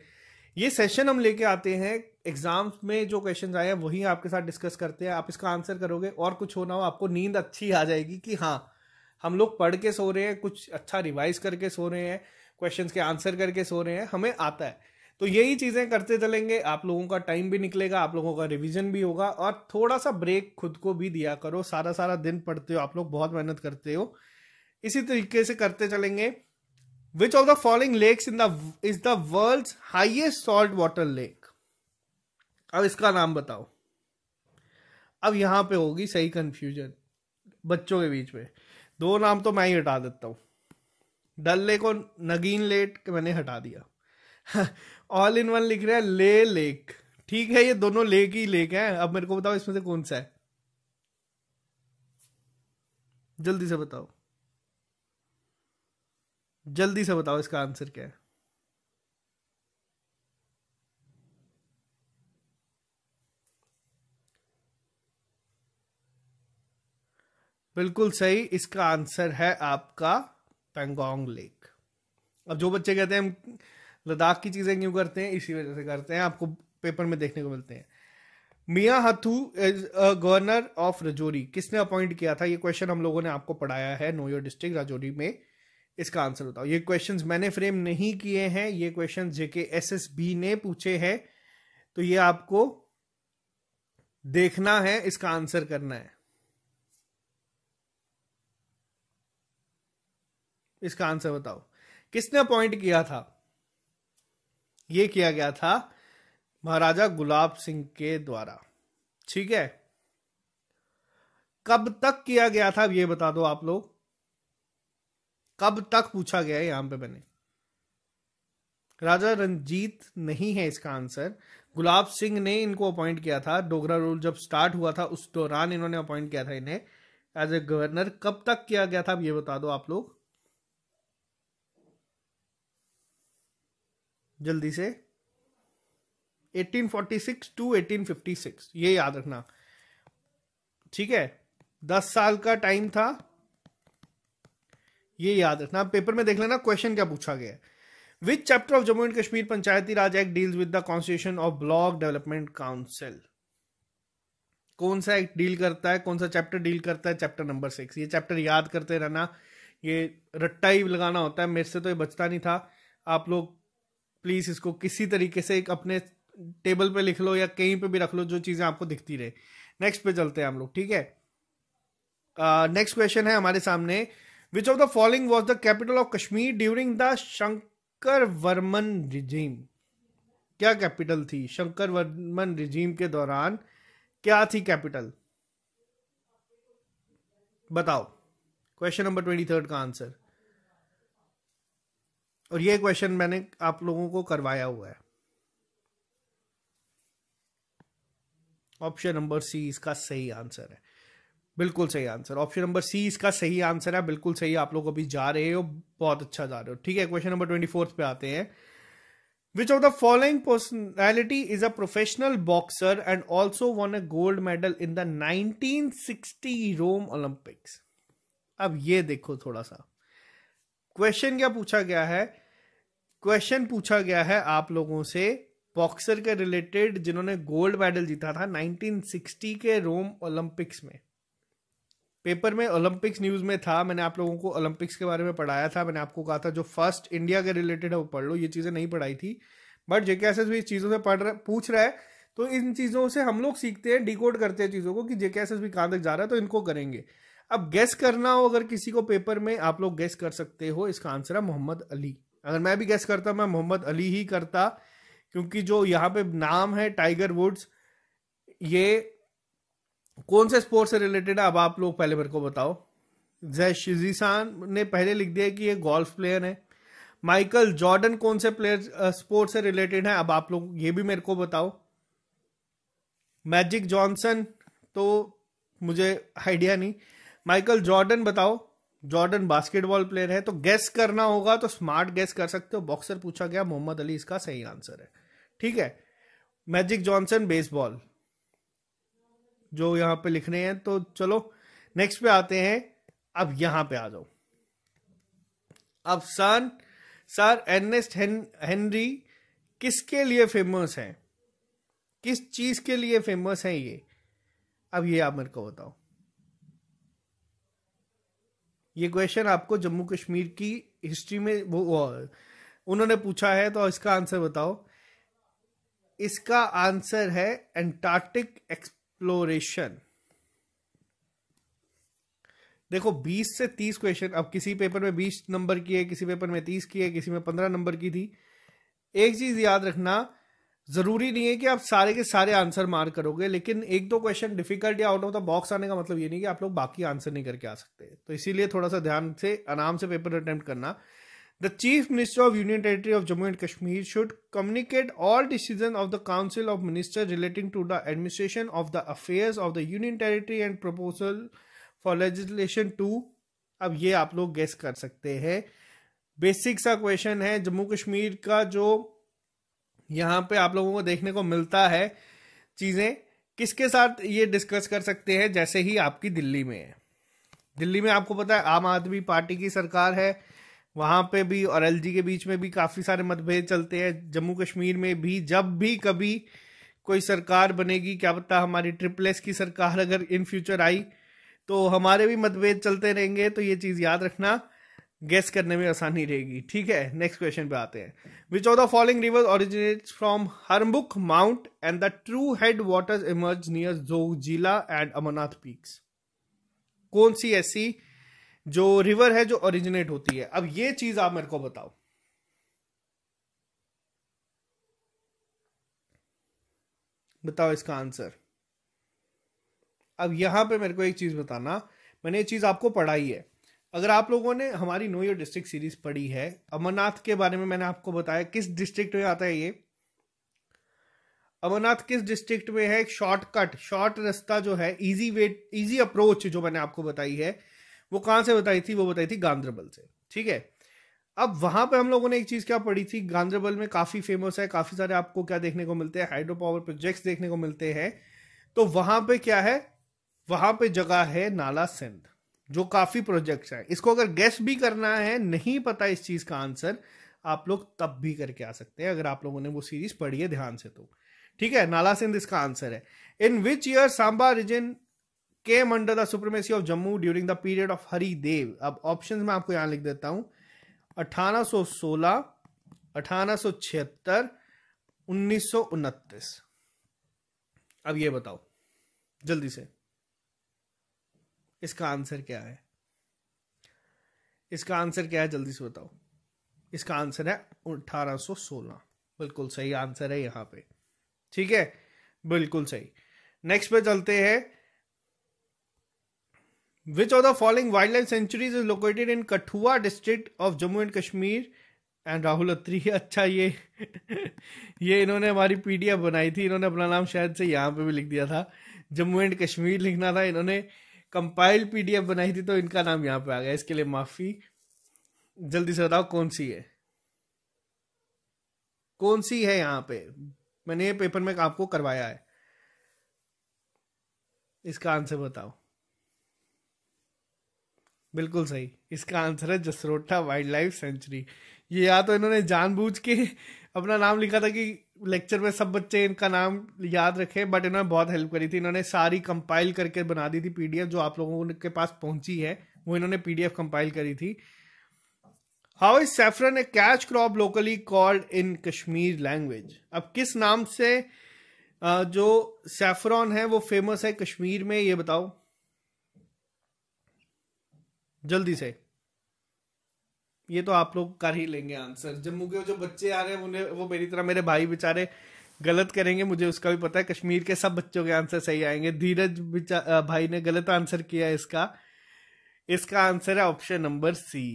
ये सेशन हम लेके आते हैं एग्ज़ाम्स में जो क्वेश्चन आए हैं वही आपके साथ डिस्कस करते हैं आप इसका आंसर करोगे और कुछ होना हो आपको नींद अच्छी आ जाएगी कि हाँ हम लोग पढ़ के सो रहे हैं कुछ अच्छा रिवाइज करके सो रहे हैं क्वेश्चन के आंसर करके सो रहे हैं हमें आता है तो यही चीज़ें करते चलेंगे आप लोगों का टाइम भी निकलेगा आप लोगों का रिविजन भी होगा और थोड़ा सा ब्रेक खुद को भी दिया करो सारा सारा दिन पढ़ते हो आप लोग बहुत मेहनत करते हो इसी तरीके से करते चलेंगे which of the following lakes in the is the world highest salt water lake अब इसका नाम बताओ अब यहां पे होगी सही कंफ्यूजन बच्चों के बीच में दो नाम तो मैं ही हटा देता हूं डल लेक और नगीन लेक मैंने हटा दिया ऑल इन वन लिख रहे हैं ले लेक ठीक है ये दोनों लेक ही लेक हैं अब मेरे को बताओ इसमें से कौन सा है जल्दी से बताओ जल्दी से बताओ इसका आंसर क्या है बिल्कुल सही इसका आंसर है आपका पेंगोंग लेक अब जो बच्चे कहते हैं हम लद्दाख की चीज़ें क्यों करते हैं इसी वजह से करते हैं आपको पेपर में देखने को मिलते हैं मियाँ हथू गवर्नर ऑफ रजौरी किसने अपॉइंट किया था ये क्वेश्चन हम लोगों ने आपको पढ़ाया है नोयो डिस्ट्रिक्ट राजौरी में इसका आंसर बताओ ये क्वेश्चन मैंने फ्रेम नहीं किए हैं ये question JK S S B ने पूछे हैं तो ये आपको देखना है इसका आंसर करना है इसका आंसर बताओ किसने अपॉइंट किया था ये किया गया था महाराजा गुलाब सिंह के द्वारा ठीक है कब तक किया गया था ये बता दो आप लोग कब तक पूछा गया है पे बने राजा रंजीत नहीं है इसका आंसर गुलाब सिंह ने इनको अपॉइंट किया था डोगरा रूल जब स्टार्ट हुआ था उस दौरान इन्होंने अपॉइंट किया था इन्हें एज ए गवर्नर कब तक किया गया था अब ये बता दो आप लोग जल्दी से 1846 टू 1856 ये याद रखना ठीक है दस साल का टाइम था ये याद रखना आप पेपर में देख लेना क्वेश्चन क्या पूछा गया है which chapter of Jammu and Kashmir Panchayati Raj act deals with the constitution of block development council कौन सा एक्ट डील करता है कौन सा चैप्टर डील करता है चैप्टर नंबर सिक्स ये चैप्टर याद करते रहना ये रट्टा ही लगाना होता है मेरे से तो ये बचता नहीं था आप लोग प्लीज़ इसको किसी तरीके से एक अपने टेबल पे लिख लो या कहीं पे भी रख लो जो चीज़ें आपको दिखती रहे नेक्स्ट पे चलते हैं हम लोग ठीक है नेक्स्ट uh, क्वेश्चन है हमारे सामने uh, which of the following was the capital of Kashmir during the Shankar Varman regime क्या कैपिटल थी शंकर वर्मन रिजीम के दौरान क्या थी कैपिटल बताओ क्वेश्चन नंबर ट्वेंटी थर्ड का आंसर और ये क्वेश्चन मैंने आप लोगों को करवाया हुआ है ऑप्शन नंबर सी इसका सही आंसर है बिल्कुल सही आंसर ऑप्शन नंबर सी इसका सही आंसर है बिल्कुल सही आप लोग अभी जा रहे हो बहुत अच्छा जा रहे हो ठीक है क्वेश्चन नंबर ट्वेंटी फोर्थ पे आते हैं which of the following personality is a professional boxer and also won a gold medal in the nineteen sixty Rome Olympics अब ये देखो थोड़ा सा क्वेश्चन क्या पूछा गया है क्वेश्चन पूछा गया है आप लोगों से बॉक्सर के रिलेटेड जिन्होंने गोल्ड मेडल जीता था 1960 के रोम ओलंपिक्स में पेपर में ओलंपिक्स न्यूज़ में था मैंने आप लोगों को ओलंपिक्स के बारे में पढ़ाया था मैंने आपको कहा था जो फर्स्ट इंडिया के रिलेटेड है वो पढ़ लो ये चीज़ें नहीं पढ़ाई थी बट जेके एस भी इस चीज़ों से पढ़ रहा पूछ रहा है तो इन चीज़ों से हम लोग सीखते हैं डिकोड करते हैं चीज़ों को कि जेके एस भी कहाँ तक जा रहा है तो इनको करेंगे अब गेस करना हो अगर किसी को पेपर में आप लोग गेस कर सकते हो इसका आंसर है मोहम्मद अली अगर मैं भी गेस करता मैं मोहम्मद अली ही करता क्योंकि जो यहाँ पे नाम है टाइगर वुड्स ये कौन से स्पोर्ट से रिलेटेड है अब आप लोग पहले मेरे को बताओ जय शिजी ने पहले लिख दिया कि ये गोल्फ प्लेयर है माइकल जॉर्डन कौन से प्लेयर स्पोर्ट से रिलेटेड है अब आप लोग ये भी मेरे को बताओ मैजिक जॉनसन तो मुझे आइडिया नहीं माइकल जॉर्डन बताओ जॉर्डन बास्केटबॉल प्लेयर है तो गैस करना होगा तो स्मार्ट गैस कर सकते हो बॉक्सर पूछा गया मोहम्मद अली इसका सही आंसर है ठीक है मैजिक जॉनसन बेसबॉल जो यहां पे लिख रहे हैं तो चलो नेक्स्ट पे आते हैं अब यहां पे आ जाओ अब सन सर एर्नेस्ट हेनरी किसके लिए फेमस है किस चीज के लिए फेमस है ये अब ये आप मेरे को बताओ ये क्वेश्चन आपको जम्मू कश्मीर की हिस्ट्री में वो उन्होंने पूछा है तो इसका आंसर बताओ इसका आंसर है एंटार्क्टिक एक्सप्रेस एक्सप्लोरेशन देखो 20 से 30 क्वेश्चन अब किसी पेपर में 20 नंबर की है किसी पेपर में 30 की है किसी में 15 नंबर की थी एक चीज याद रखना जरूरी नहीं है कि आप सारे के सारे आंसर मार करोगे लेकिन एक दो क्वेश्चन डिफिकल्ट या आउट ऑफ द बॉक्स आने का मतलब ये नहीं कि आप लोग बाकी आंसर नहीं करके आ सकते तो इसीलिए थोड़ा सा ध्यान से आराम से पेपर अटेम्प्ट करना The Chief Minister of Union Territory of Jammu and Kashmir should communicate all decisions of the Council of Ministers relating to the administration of the affairs of the Union Territory and proposal for legislation to अब ये आप लोग guess कर सकते हैं basic सा question है जम्मू कश्मीर का जो यहाँ पे आप लोगों को देखने को मिलता है चीज़ें किसके साथ ये डिस्कस कर सकते हैं जैसे ही आपकी दिल्ली में है दिल्ली में आपको पता है आम आदमी पार्टी की सरकार है वहाँ पे भी और एल के बीच में भी काफ़ी सारे मतभेद चलते हैं जम्मू कश्मीर में भी जब भी कभी कोई सरकार बनेगी क्या पता हमारी ट्रिपल एस की सरकार अगर इन फ्यूचर आई तो हमारे भी मतभेद चलते रहेंगे तो ये चीज़ याद रखना गेस करने में आसानी रहेगी ठीक है नेक्स्ट क्वेश्चन पे आते हैं which of the following river originate from Harmukh mount and the true head waters emerge near Zila and Amarnath peaks कौन सी ऐसी जो रिवर है जो ओरिजिनेट होती है अब ये चीज आप मेरे को बताओ बताओ इसका आंसर अब यहां पे मेरे को एक चीज बताना मैंने ये चीज आपको पढ़ाई है अगर आप लोगों ने हमारी नो योर डिस्ट्रिक्ट सीरीज पढ़ी है अमरनाथ के बारे में मैंने आपको बताया किस डिस्ट्रिक्ट में आता है ये अमरनाथ किस डिस्ट्रिक्ट में है एक शॉर्टकट शॉर्ट रास्ता जो है इजी वे इजी अप्रोच जो मैंने आपको बताई है वो कहाँ से बताई थी वो बताई थी गांधरबल से ठीक है अब वहां पे हम लोगों ने एक चीज क्या पढ़ी थी गांधरबल में काफी फेमस है काफी सारे आपको क्या देखने को मिलते हैं हाइड्रो पावर प्रोजेक्ट्स देखने को मिलते हैं तो वहां पे क्या है वहां पे जगह है नाला सिंध जो काफी प्रोजेक्ट्स हैं इसको अगर गैस भी करना है नहीं पता इस चीज का आंसर आप लोग तब भी करके आ सकते हैं अगर आप लोगों ने वो सीरीज पढ़ी है ध्यान से तो ठीक है नाला सिंध इसका आंसर है in which year Samba region came under the supremacy of Jammu during the period of Hari Dev अब ऑप्शन में आपको यहां लिख देता हूं 1816, 1876, अब ये बताओ जल्दी से इसका आंसर क्या है इसका आंसर क्या है जल्दी से बताओ इसका आंसर है 1816 बिल्कुल सही आंसर है यहां पे ठीक है बिल्कुल सही नेक्स्ट पे चलते हैं Which of the following wildlife sanctuaries is located in Kathua district of Jammu and Kashmir? And Rahul Atri अच्छा ये ये इन्होंने हमारी पीडीएफ बनाई थी इन्होंने अपना नाम शायद से यहाँ पे भी लिख दिया था जम्मू एंड कश्मीर लिखना था इन्होंने कंपाइल पीडीएफ बनाई थी तो इनका नाम यहाँ पे आ गया इसके लिए माफ़ी जल्दी से बताओ कौन सी है कौन सी है यहाँ पे मैंने ये पेपर में आपको करवाया है इसका आंसर बताओ बिल्कुल सही इसका आंसर है जसरोटा वाइल्ड लाइफ सेंचुरी ये या तो इन्होंने जानबूझ के अपना नाम लिखा था कि लेक्चर में सब बच्चे इनका नाम याद रखें बट इन्होंने बहुत हेल्प करी थी इन्होंने सारी कंपाइल करके बना दी थी पीडीएफ जो आप लोगों के पास पहुंची है वो इन्होंने पीडीएफ कंपाइल करी थी how is saffron a cash crop locally called in Kashmir language अब किस नाम से जो सेफरन है वो फेमस है कश्मीर में ये बताओ जल्दी से ये तो आप लोग कर ही लेंगे आंसर जम्मू के जो बच्चे आ रहे हैं उन्हें वो मेरी तरह मेरे भाई बेचारे गलत करेंगे मुझे उसका भी पता है कश्मीर के सब बच्चों के आंसर सही आएंगे धीरज भाई ने गलत आंसर किया है इसका इसका आंसर है ऑप्शन नंबर सी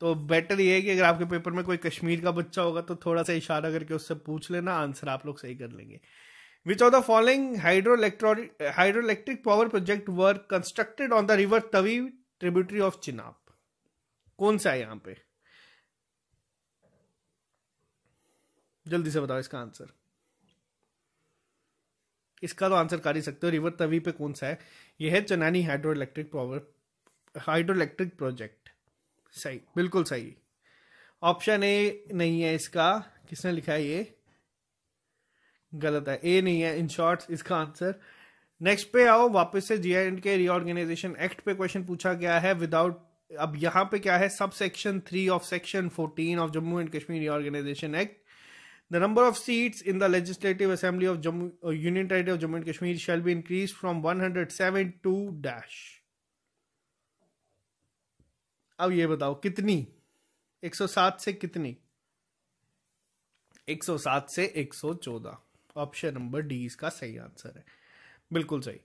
तो बेटर ये है कि अगर आपके पेपर में कोई कश्मीर का बच्चा होगा तो थोड़ा सा इशारा करके उससे पूछ लेना आंसर आप लोग सही कर लेंगे which of the following hydro electronic hydro electric power project work constructed on the river Tawi tributary of Chenab कौन सा है यहां पे जल्दी से बताओ इसका आंसर इसका तो आंसर कर ही सकते हो रिवर तवी पे कौन सा है यह है Chenani hydro electric power hydro electric project सही बिल्कुल सही ऑप्शन ए नहीं है इसका किसने लिखा है ये गलत है ए नहीं है इन शॉर्ट इसका आंसर नेक्स्ट पे आओ वापस से J and K reorganisation act पे क्वेश्चन पूछा गया है विदाउट अब यहाँ पे क्या है sub section three of section fourteen of Jammu and Kashmir reorganisation act number of seats in the the assembly of Jammu union territory of Jammu and Kashmir shall be increase be one hundred seven to dash अब ये बताओ कितनी 107 से कितनी 107 से 114 option number D इसका सही answer है बिल्कुल सही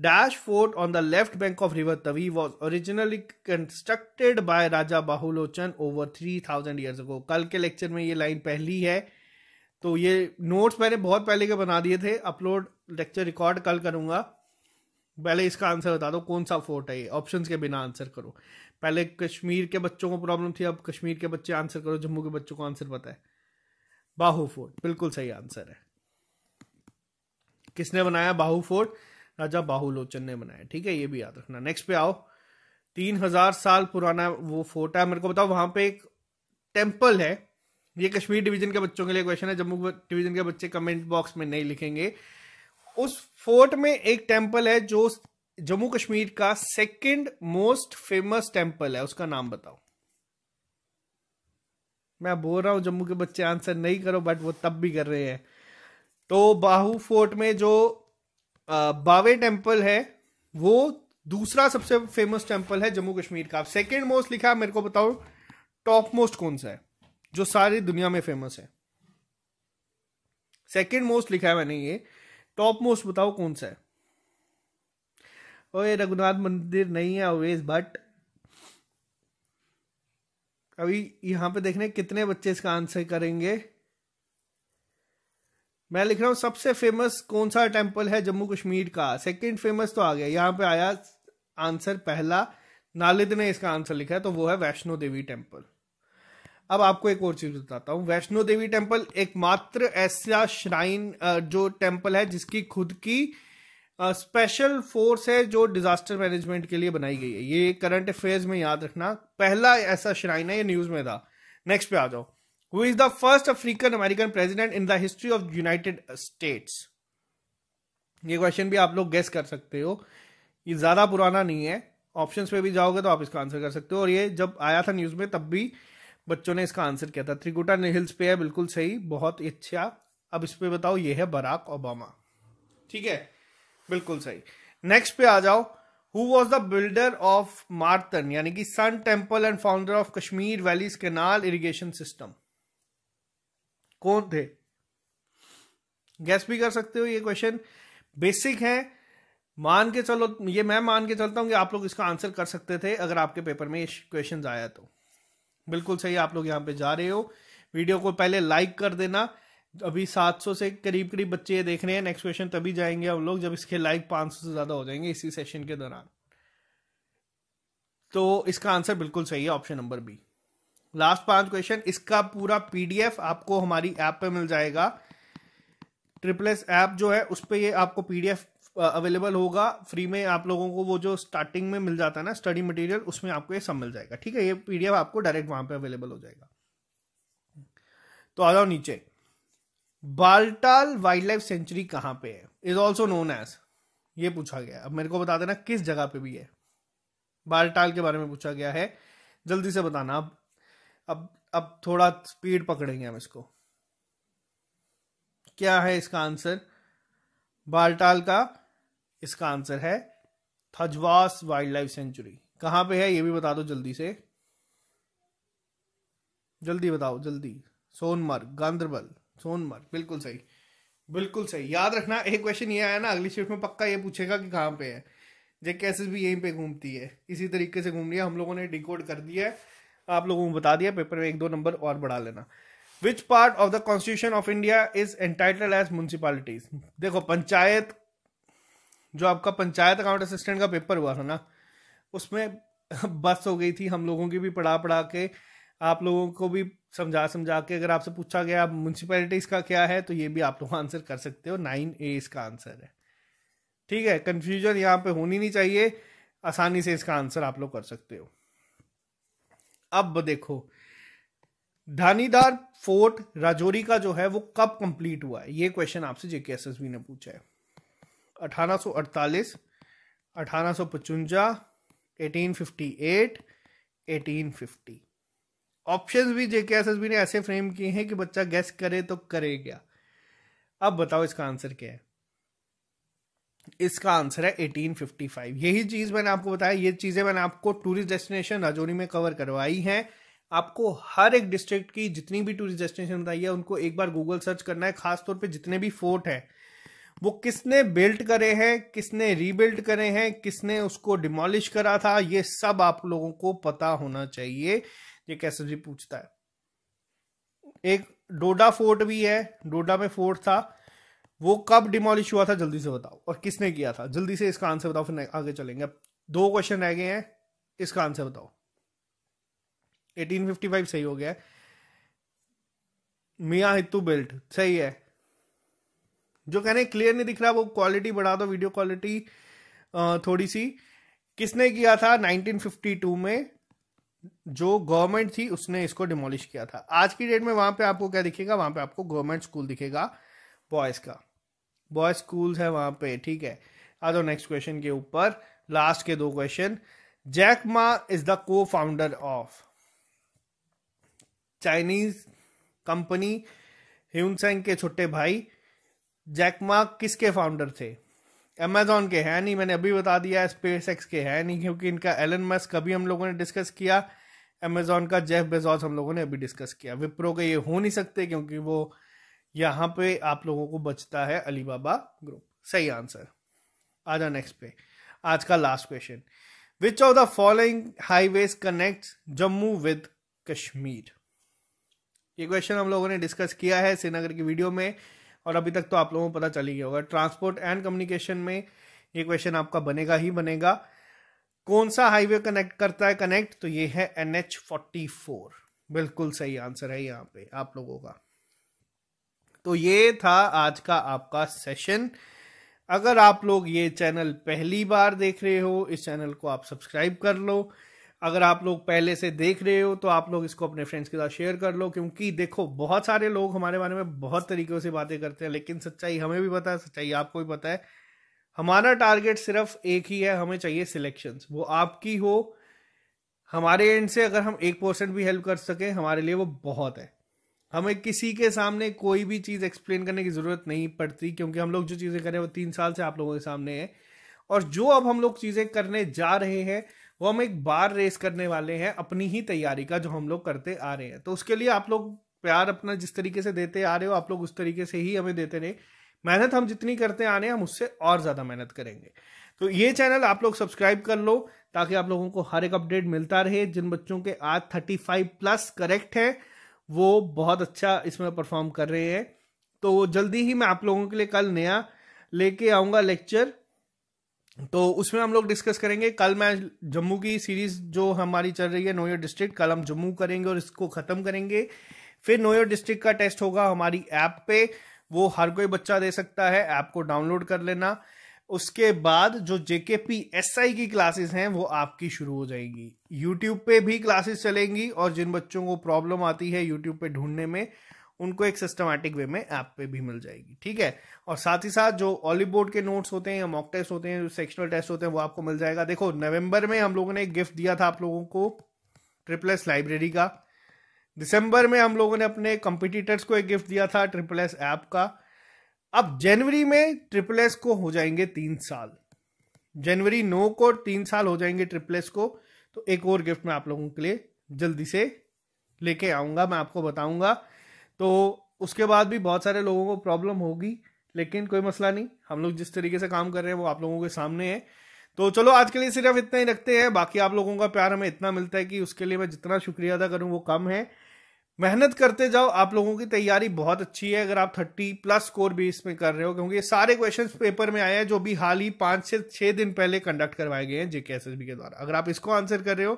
dash fort on the left bank of river Tawi was originally constructed by Raja Bahulochan over three thousand years को कल के लेक्चर में ये लाइन पहली है तो ये नोट्स मैंने बहुत पहले के बना दिए थे अपलोड लेक्चर रिकॉर्ड कल करूँगा पहले इसका आंसर बता दो कौन सा फोर्ट है ये ऑप्शन के बिना आंसर करो पहले कश्मीर के बच्चों को प्रॉब्लम थी अब कश्मीर के बच्चे आंसर करो जम्मू के बच्चों को आंसर पता है बाहू फोर्ट बिल्कुल सही आंसर है किसने बनाया बाहू फोर्ट राजा बाहुलोचन ने बनाया ठीक है ये भी याद रखना नेक्स्ट पे आओ तीन हजार साल पुराना वो फोर्ट है मेरे को बताओ वहां पे एक टेम्पल है ये कश्मीर डिवीजन के बच्चों के लिए क्वेश्चन है जम्मू डिवीजन के बच्चे कमेंट बॉक्स में नहीं लिखेंगे उस फोर्ट में एक टेम्पल है जो जम्मू कश्मीर का सेकेंड मोस्ट फेमस टेम्पल है उसका नाम बताओ मैं बोल रहा हूं जम्मू के बच्चे आंसर नहीं करो बट वो तब भी कर रहे हैं तो बाहू फोर्ट में जो बावे टेम्पल है वो दूसरा सबसे फेमस टेम्पल है जम्मू कश्मीर का सेकेंड मोस्ट लिखा मेरे को बताओ टॉप मोस्ट कौन सा है जो सारी दुनिया में फेमस है सेकेंड मोस्ट लिखा है मैंने ये टॉप मोस्ट बताओ कौन सा है ओए रघुनाथ मंदिर नहीं है अवेज बट अभी यहां पे देखने कितने बच्चे इसका आंसर करेंगे मैं लिख रहा हूँ सबसे फेमस कौन सा टेम्पल है जम्मू कश्मीर का सेकंड फेमस तो आ गया यहाँ पे आया आंसर पहला नालिद ने इसका आंसर लिखा है तो वो है वैष्णो देवी टेम्पल अब आपको एक और चीज बताता हूँ वैष्णो देवी टेम्पल एकमात्र ऐसा श्राइन जो टेम्पल है जिसकी खुद की स्पेशल फोर्स है जो डिजास्टर मैनेजमेंट के लिए बनाई गई है ये करंट अफेयर्स में याद रखना पहला ऐसा श्राइन है ये न्यूज में था नेक्स्ट पे आ जाओ who is the first African American president in the history of United State ये क्वेश्चन भी आप लोग गेस कर सकते हो ये ज़्यादा पुराना नहीं है ऑप्शन पे भी जाओगे तो आप इसका आंसर कर सकते हो और ये जब आया था न्यूज़ में तब भी बच्चों ने इसका आंसर किया था त्रिकुटा हिल्स पे है बिल्कुल सही बहुत इच्छा अब इस पे बताओ ये है बराक ओबामा ठीक है बिल्कुल सही नेक्स्ट पे आ जाओ who was the builder of Martand यानी कि sun temple and founder of Kashmir valleys canal irrigation system कौन थे गैस भी कर सकते हो ये क्वेश्चन बेसिक है मान के चलो ये मैं मान के चलता हूं कि आप लोग इसका आंसर कर सकते थे अगर आपके पेपर में क्वेश्चन आया तो बिल्कुल सही आप लोग यहां पे जा रहे हो वीडियो को पहले लाइक कर देना अभी 700 से करीब करीब बच्चे ये देख रहे हैं नेक्स्ट क्वेश्चन तभी जाएंगे हम लोग जब इसके लाइक 500 से ज़्यादा हो जाएंगे इसी सेशन के दौरान तो इसका आंसर बिल्कुल सही है ऑप्शन नंबर बी लास्ट पांच क्वेश्चन इसका पूरा पीडीएफ आपको हमारी ऐप पे मिल जाएगा ट्रिपल एस ऐप जो है उस पर ये आपको पीडीएफ अवेलेबल होगा फ्री में आप लोगों को वो जो स्टार्टिंग में मिल जाता है ना स्टडी मटेरियल उसमें आपको ये सब मिल जाएगा ठीक है ये पीडीएफ आपको डायरेक्ट वहां पे अवेलेबल हो जाएगा तो आ जाओ नीचे बालटाल वाइल्ड लाइफ सेंचुरी कहाँ पे है इज ऑल्सो नोन एज ये पूछा गया अब मेरे को बता देना किस जगह पे भी है बालटाल के बारे में पूछा गया है जल्दी से बताना अब अब अब थोड़ा स्पीड पकड़ेंगे हम इसको क्या है इसका आंसर बालटाल का इसका आंसर है थजवास वाइल्ड लाइफ सेंचुरी कहाँ पे है ये भी बता दो जल्दी से जल्दी बताओ जल्दी सोनमर्ग गांधरबल सोनमर्ग बिल्कुल सही बिल्कुल सही याद रखना एक क्वेश्चन ये आया ना अगली शिफ्ट में पक्का ये पूछेगा कि कहाँ पे है जे कैसे भी यहीं पे घूमती है इसी तरीके से घूम रही है हम लोगों ने डिकोड कर दिया है आप लोगों को बता दिया पेपर में एक दो नंबर और बढ़ा लेना which part of the constitution of India is entitle as municipalities देखो पंचायत जो आपका पंचायत अकाउंट असिस्टेंट का पेपर हुआ था ना उसमें बस हो गई थी हम लोगों की भी पढ़ा पढ़ा के आप लोगों को भी समझा समझा के अगर आपसे पूछा गया म्यूनसिपैलिटीज़ का क्या है तो ये भी आप लोग आंसर कर सकते हो नाइन ए इसका आंसर है ठीक है कन्फ्यूजन यहाँ पे होनी नहीं चाहिए आसानी से इसका आंसर आप लोग कर सकते हो अब देखो धानीदार फोर्ट राजौरी का जो है वो कब कंप्लीट हुआ है ये क्वेश्चन आपसे जेके एस एस बी ने पूछा है अठारह fifty eight eighteen fifty option भी जेके बी ने ऐसे फ्रेम किए हैं कि बच्चा गेस करे तो करे क्या अब बताओ इसका आंसर क्या है इसका आंसर है 1855 यही चीज मैंने आपको बताया ये चीजें मैंने आपको टूरिस्ट डेस्टिनेशन राजौरी में कवर करवाई हैं आपको हर एक डिस्ट्रिक्ट की जितनी भी टूरिस्ट डेस्टिनेशन बताई है उनको एक बार गूगल सर्च करना है खासतौर पे जितने भी फोर्ट हैं वो किसने बिल्ट करे हैं किसने रीबिल्ट करे हैं किसने उसको डिमोलिश करा था ये सब आप लोगों को पता होना चाहिए ये कैसे जी पूछता है एक डोडा फोर्ट भी है डोडा में फोर्ट था वो कब डिमोलिश हुआ था जल्दी से बताओ और किसने किया था जल्दी से इसका आंसर बताओ फिर आगे चलेंगे दो क्वेश्चन रह गए हैं इसका आंसर बताओ 1855 सही हो गया मिया हितू बेल्ट सही है जो कहने क्लियर नहीं दिख रहा वो क्वालिटी बढ़ा दो वीडियो क्वालिटी थोड़ी सी किसने किया था 1952 में जो गवर्नमेंट थी उसने इसको डिमोलिश किया था आज की डेट में वहां पे आपको क्या दिखेगा वहां पे आपको गवर्नमेंट स्कूल दिखेगा बॉयज का बॉय स्कूल्स है वहां पे ठीक है आ जाओ नेक्स्ट क्वेश्चन के ऊपर लास्ट के दो question Jack Ma is the co founder of Chinese company ह्यूनसेंग के छोटे भाई जैक मा किसके फाउंडर थे अमेजोन के हैं नहीं मैंने अभी बता दिया स्पेस एक्स के हैं नहीं क्योंकि इनका एलन मस्क कभी हम लोगों ने डिस्कस किया अमेजोन का जेफ बेजॉस हम लोगों ने अभी डिस्कस किया विप्रो के ये हो नहीं सकते क्योंकि वो यहाँ पे आप लोगों को बचता है अलीबाबा ग्रुप सही आंसर आ जाओ नेक्स्ट पे आज का last question which of the following highways connect Jammu with Kashmir ये क्वेश्चन हम लोगों ने डिस्कस किया है श्रीनगर की वीडियो में और अभी तक तो आप लोगों को पता चल ही गया होगा ट्रांसपोर्ट एंड कम्युनिकेशन में ये क्वेश्चन आपका बनेगा ही बनेगा कौन सा हाईवे कनेक्ट करता है कनेक्ट तो ये है एन एच फोर्टी फोर बिल्कुल सही आंसर है यहाँ पे आप लोगों का तो ये था आज का आपका सेशन अगर आप लोग ये चैनल पहली बार देख रहे हो इस चैनल को आप सब्सक्राइब कर लो अगर आप लोग पहले से देख रहे हो तो आप लोग इसको अपने फ्रेंड्स के साथ शेयर कर लो क्योंकि देखो बहुत सारे लोग हमारे बारे में बहुत तरीक़ों से बातें करते हैं लेकिन सच्चाई हमें भी पता है सच्चाई आपको भी पता है हमारा टारगेट सिर्फ एक ही है हमें चाहिए सिलेक्शंस वो आपकी हो हमारे एंड से अगर हम एक परसेंट भी हेल्प कर सकें हमारे लिए वो बहुत है हमें किसी के सामने कोई भी चीज़ एक्सप्लेन करने की ज़रूरत नहीं पड़ती क्योंकि हम लोग जो चीज़ें कर रहे हैं वो तीन साल से आप लोगों के सामने है और जो अब हम लोग चीज़ें करने जा रहे हैं वो हम एक बार रेस करने वाले हैं अपनी ही तैयारी का जो हम लोग करते आ रहे हैं तो उसके लिए आप लोग प्यार अपना जिस तरीके से देते आ रहे हो आप लोग उस तरीके से ही हमें देते रहे मेहनत हम जितनी करते आ रहे हैं हम उससे और ज़्यादा मेहनत करेंगे तो ये चैनल आप लोग सब्सक्राइब कर लो ताकि आप लोगों को हर एक अपडेट मिलता रहे जिन बच्चों के आज थर्टी फाइव प्लस करेक्ट है वो बहुत अच्छा इसमें परफॉर्म कर रहे हैं तो जल्दी ही मैं आप लोगों के लिए कल नया लेके आऊँगा लेक्चर तो उसमें हम लोग डिस्कस करेंगे कल मैं जम्मू की सीरीज़ जो हमारी चल रही है नोयर डिस्ट्रिक्ट कल हम जम्मू करेंगे और इसको ख़त्म करेंगे फिर नोयर डिस्ट्रिक्ट का टेस्ट होगा हमारी ऐप पे वो हर कोई बच्चा दे सकता है ऐप को डाउनलोड कर लेना उसके बाद जो जेके पी एस आई की क्लासेस हैं वो आपकी शुरू हो जाएगी यूट्यूब पे भी क्लासेस चलेंगी और जिन बच्चों को प्रॉब्लम आती है यूट्यूब पे ढूंढने में उनको एक सिस्टमैटिक वे में ऐप पे भी मिल जाएगी ठीक है और साथ ही साथ जो ऑलिव बोर्ड के नोट्स होते हैं या मॉक टेस्ट होते हैं जो सेक्शनल टेस्ट होते हैं वो आपको मिल जाएगा देखो नवंबर में हम लोगों ने एक गिफ्ट दिया था आप लोगों को ट्रिपल एस लाइब्रेरी का दिसंबर में हम लोगों ने अपने कंपिटिटर्स को एक गिफ्ट दिया था ट्रिपल एस ऐप का अब जनवरी में ट्रिपल एस को हो जाएंगे तीन साल जनवरी नौ को तीन साल हो जाएंगे ट्रिपल एस को तो एक और गिफ्ट मैं आप लोगों के लिए जल्दी से लेके आऊंगा मैं आपको बताऊंगा तो उसके बाद भी बहुत सारे लोगों को प्रॉब्लम होगी लेकिन कोई मसला नहीं हम लोग जिस तरीके से काम कर रहे हैं वो आप लोगों के सामने है तो चलो आज के लिए सिर्फ इतना ही रखते हैं बाकी आप लोगों का प्यार हमें इतना मिलता है कि उसके लिए मैं जितना शुक्रिया अदा करूँ वो कम है मेहनत करते जाओ आप लोगों की तैयारी बहुत अच्छी है अगर आप थर्टी प्लस स्कोर भी इसमें कर रहे हो क्योंकि ये सारे क्वेश्चंस पेपर में आए हैं जो भी हाल ही पांच से छह दिन पहले कंडक्ट करवाए गए हैं जेके एस के द्वारा अगर आप इसको आंसर कर रहे हो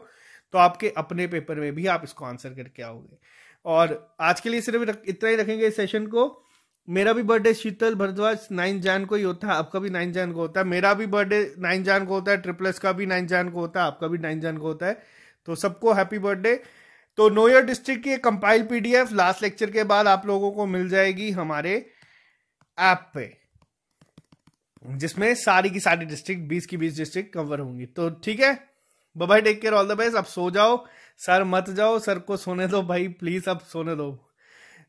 तो आपके अपने पेपर में भी आप इसको आंसर करके आओगे और आज के लिए सिर्फ इतना ही रखेंगे इस सेशन को मेरा भी birthday Sheetal Bhardwaj nine June को ही होता है आपका भी नाइन जैन को होता है मेरा भी बर्थडे नाइन जैन को होता है ट्रिपल्स का भी नाइन जैन को होता है आपका भी नाइन जैन को होता है तो सबको हैप्पी बर्थडे तो नोयर डिस्ट्रिक्ट की कंपाइल पीडीएफ लास्ट लेक्चर के बाद आप लोगों को मिल जाएगी हमारे ऐप पे जिसमें सारी की सारी डिस्ट्रिक्ट बीस की बीस डिस्ट्रिक्ट कवर होंगी तो ठीक है bye bye take care all the best अब सो जाओ सर मत जाओ सर को सोने दो भाई प्लीज अब सोने दो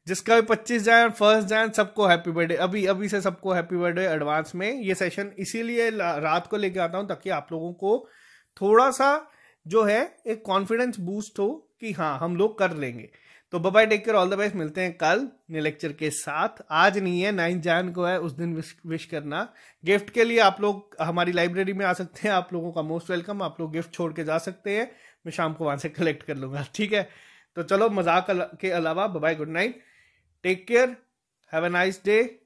जिसका भी पच्चीस जाए फर्स्ट जाए सबको हैप्पी बर्थडे अभी अभी से सबको हैप्पी बर्थडे एडवांस में ये सेशन इसीलिए रात को लेके आता हूँ ताकि आप लोगों को थोड़ा सा जो है एक कॉन्फिडेंस बूस्ट हो कि हाँ हम लोग कर लेंगे तो bye bye take care all the best मिलते हैं कल नए लेक्चर के साथ आज नहीं है नाइन जैन को है उस दिन विश, विश करना गिफ्ट के लिए आप लोग हमारी लाइब्रेरी में आ सकते हैं आप लोगों का मोस्ट वेलकम आप लोग गिफ्ट छोड़ के जा सकते हैं मैं शाम को वहां से कलेक्ट कर लूंगा ठीक है तो चलो मजाक के अलावा bye bye good night take care have a nice day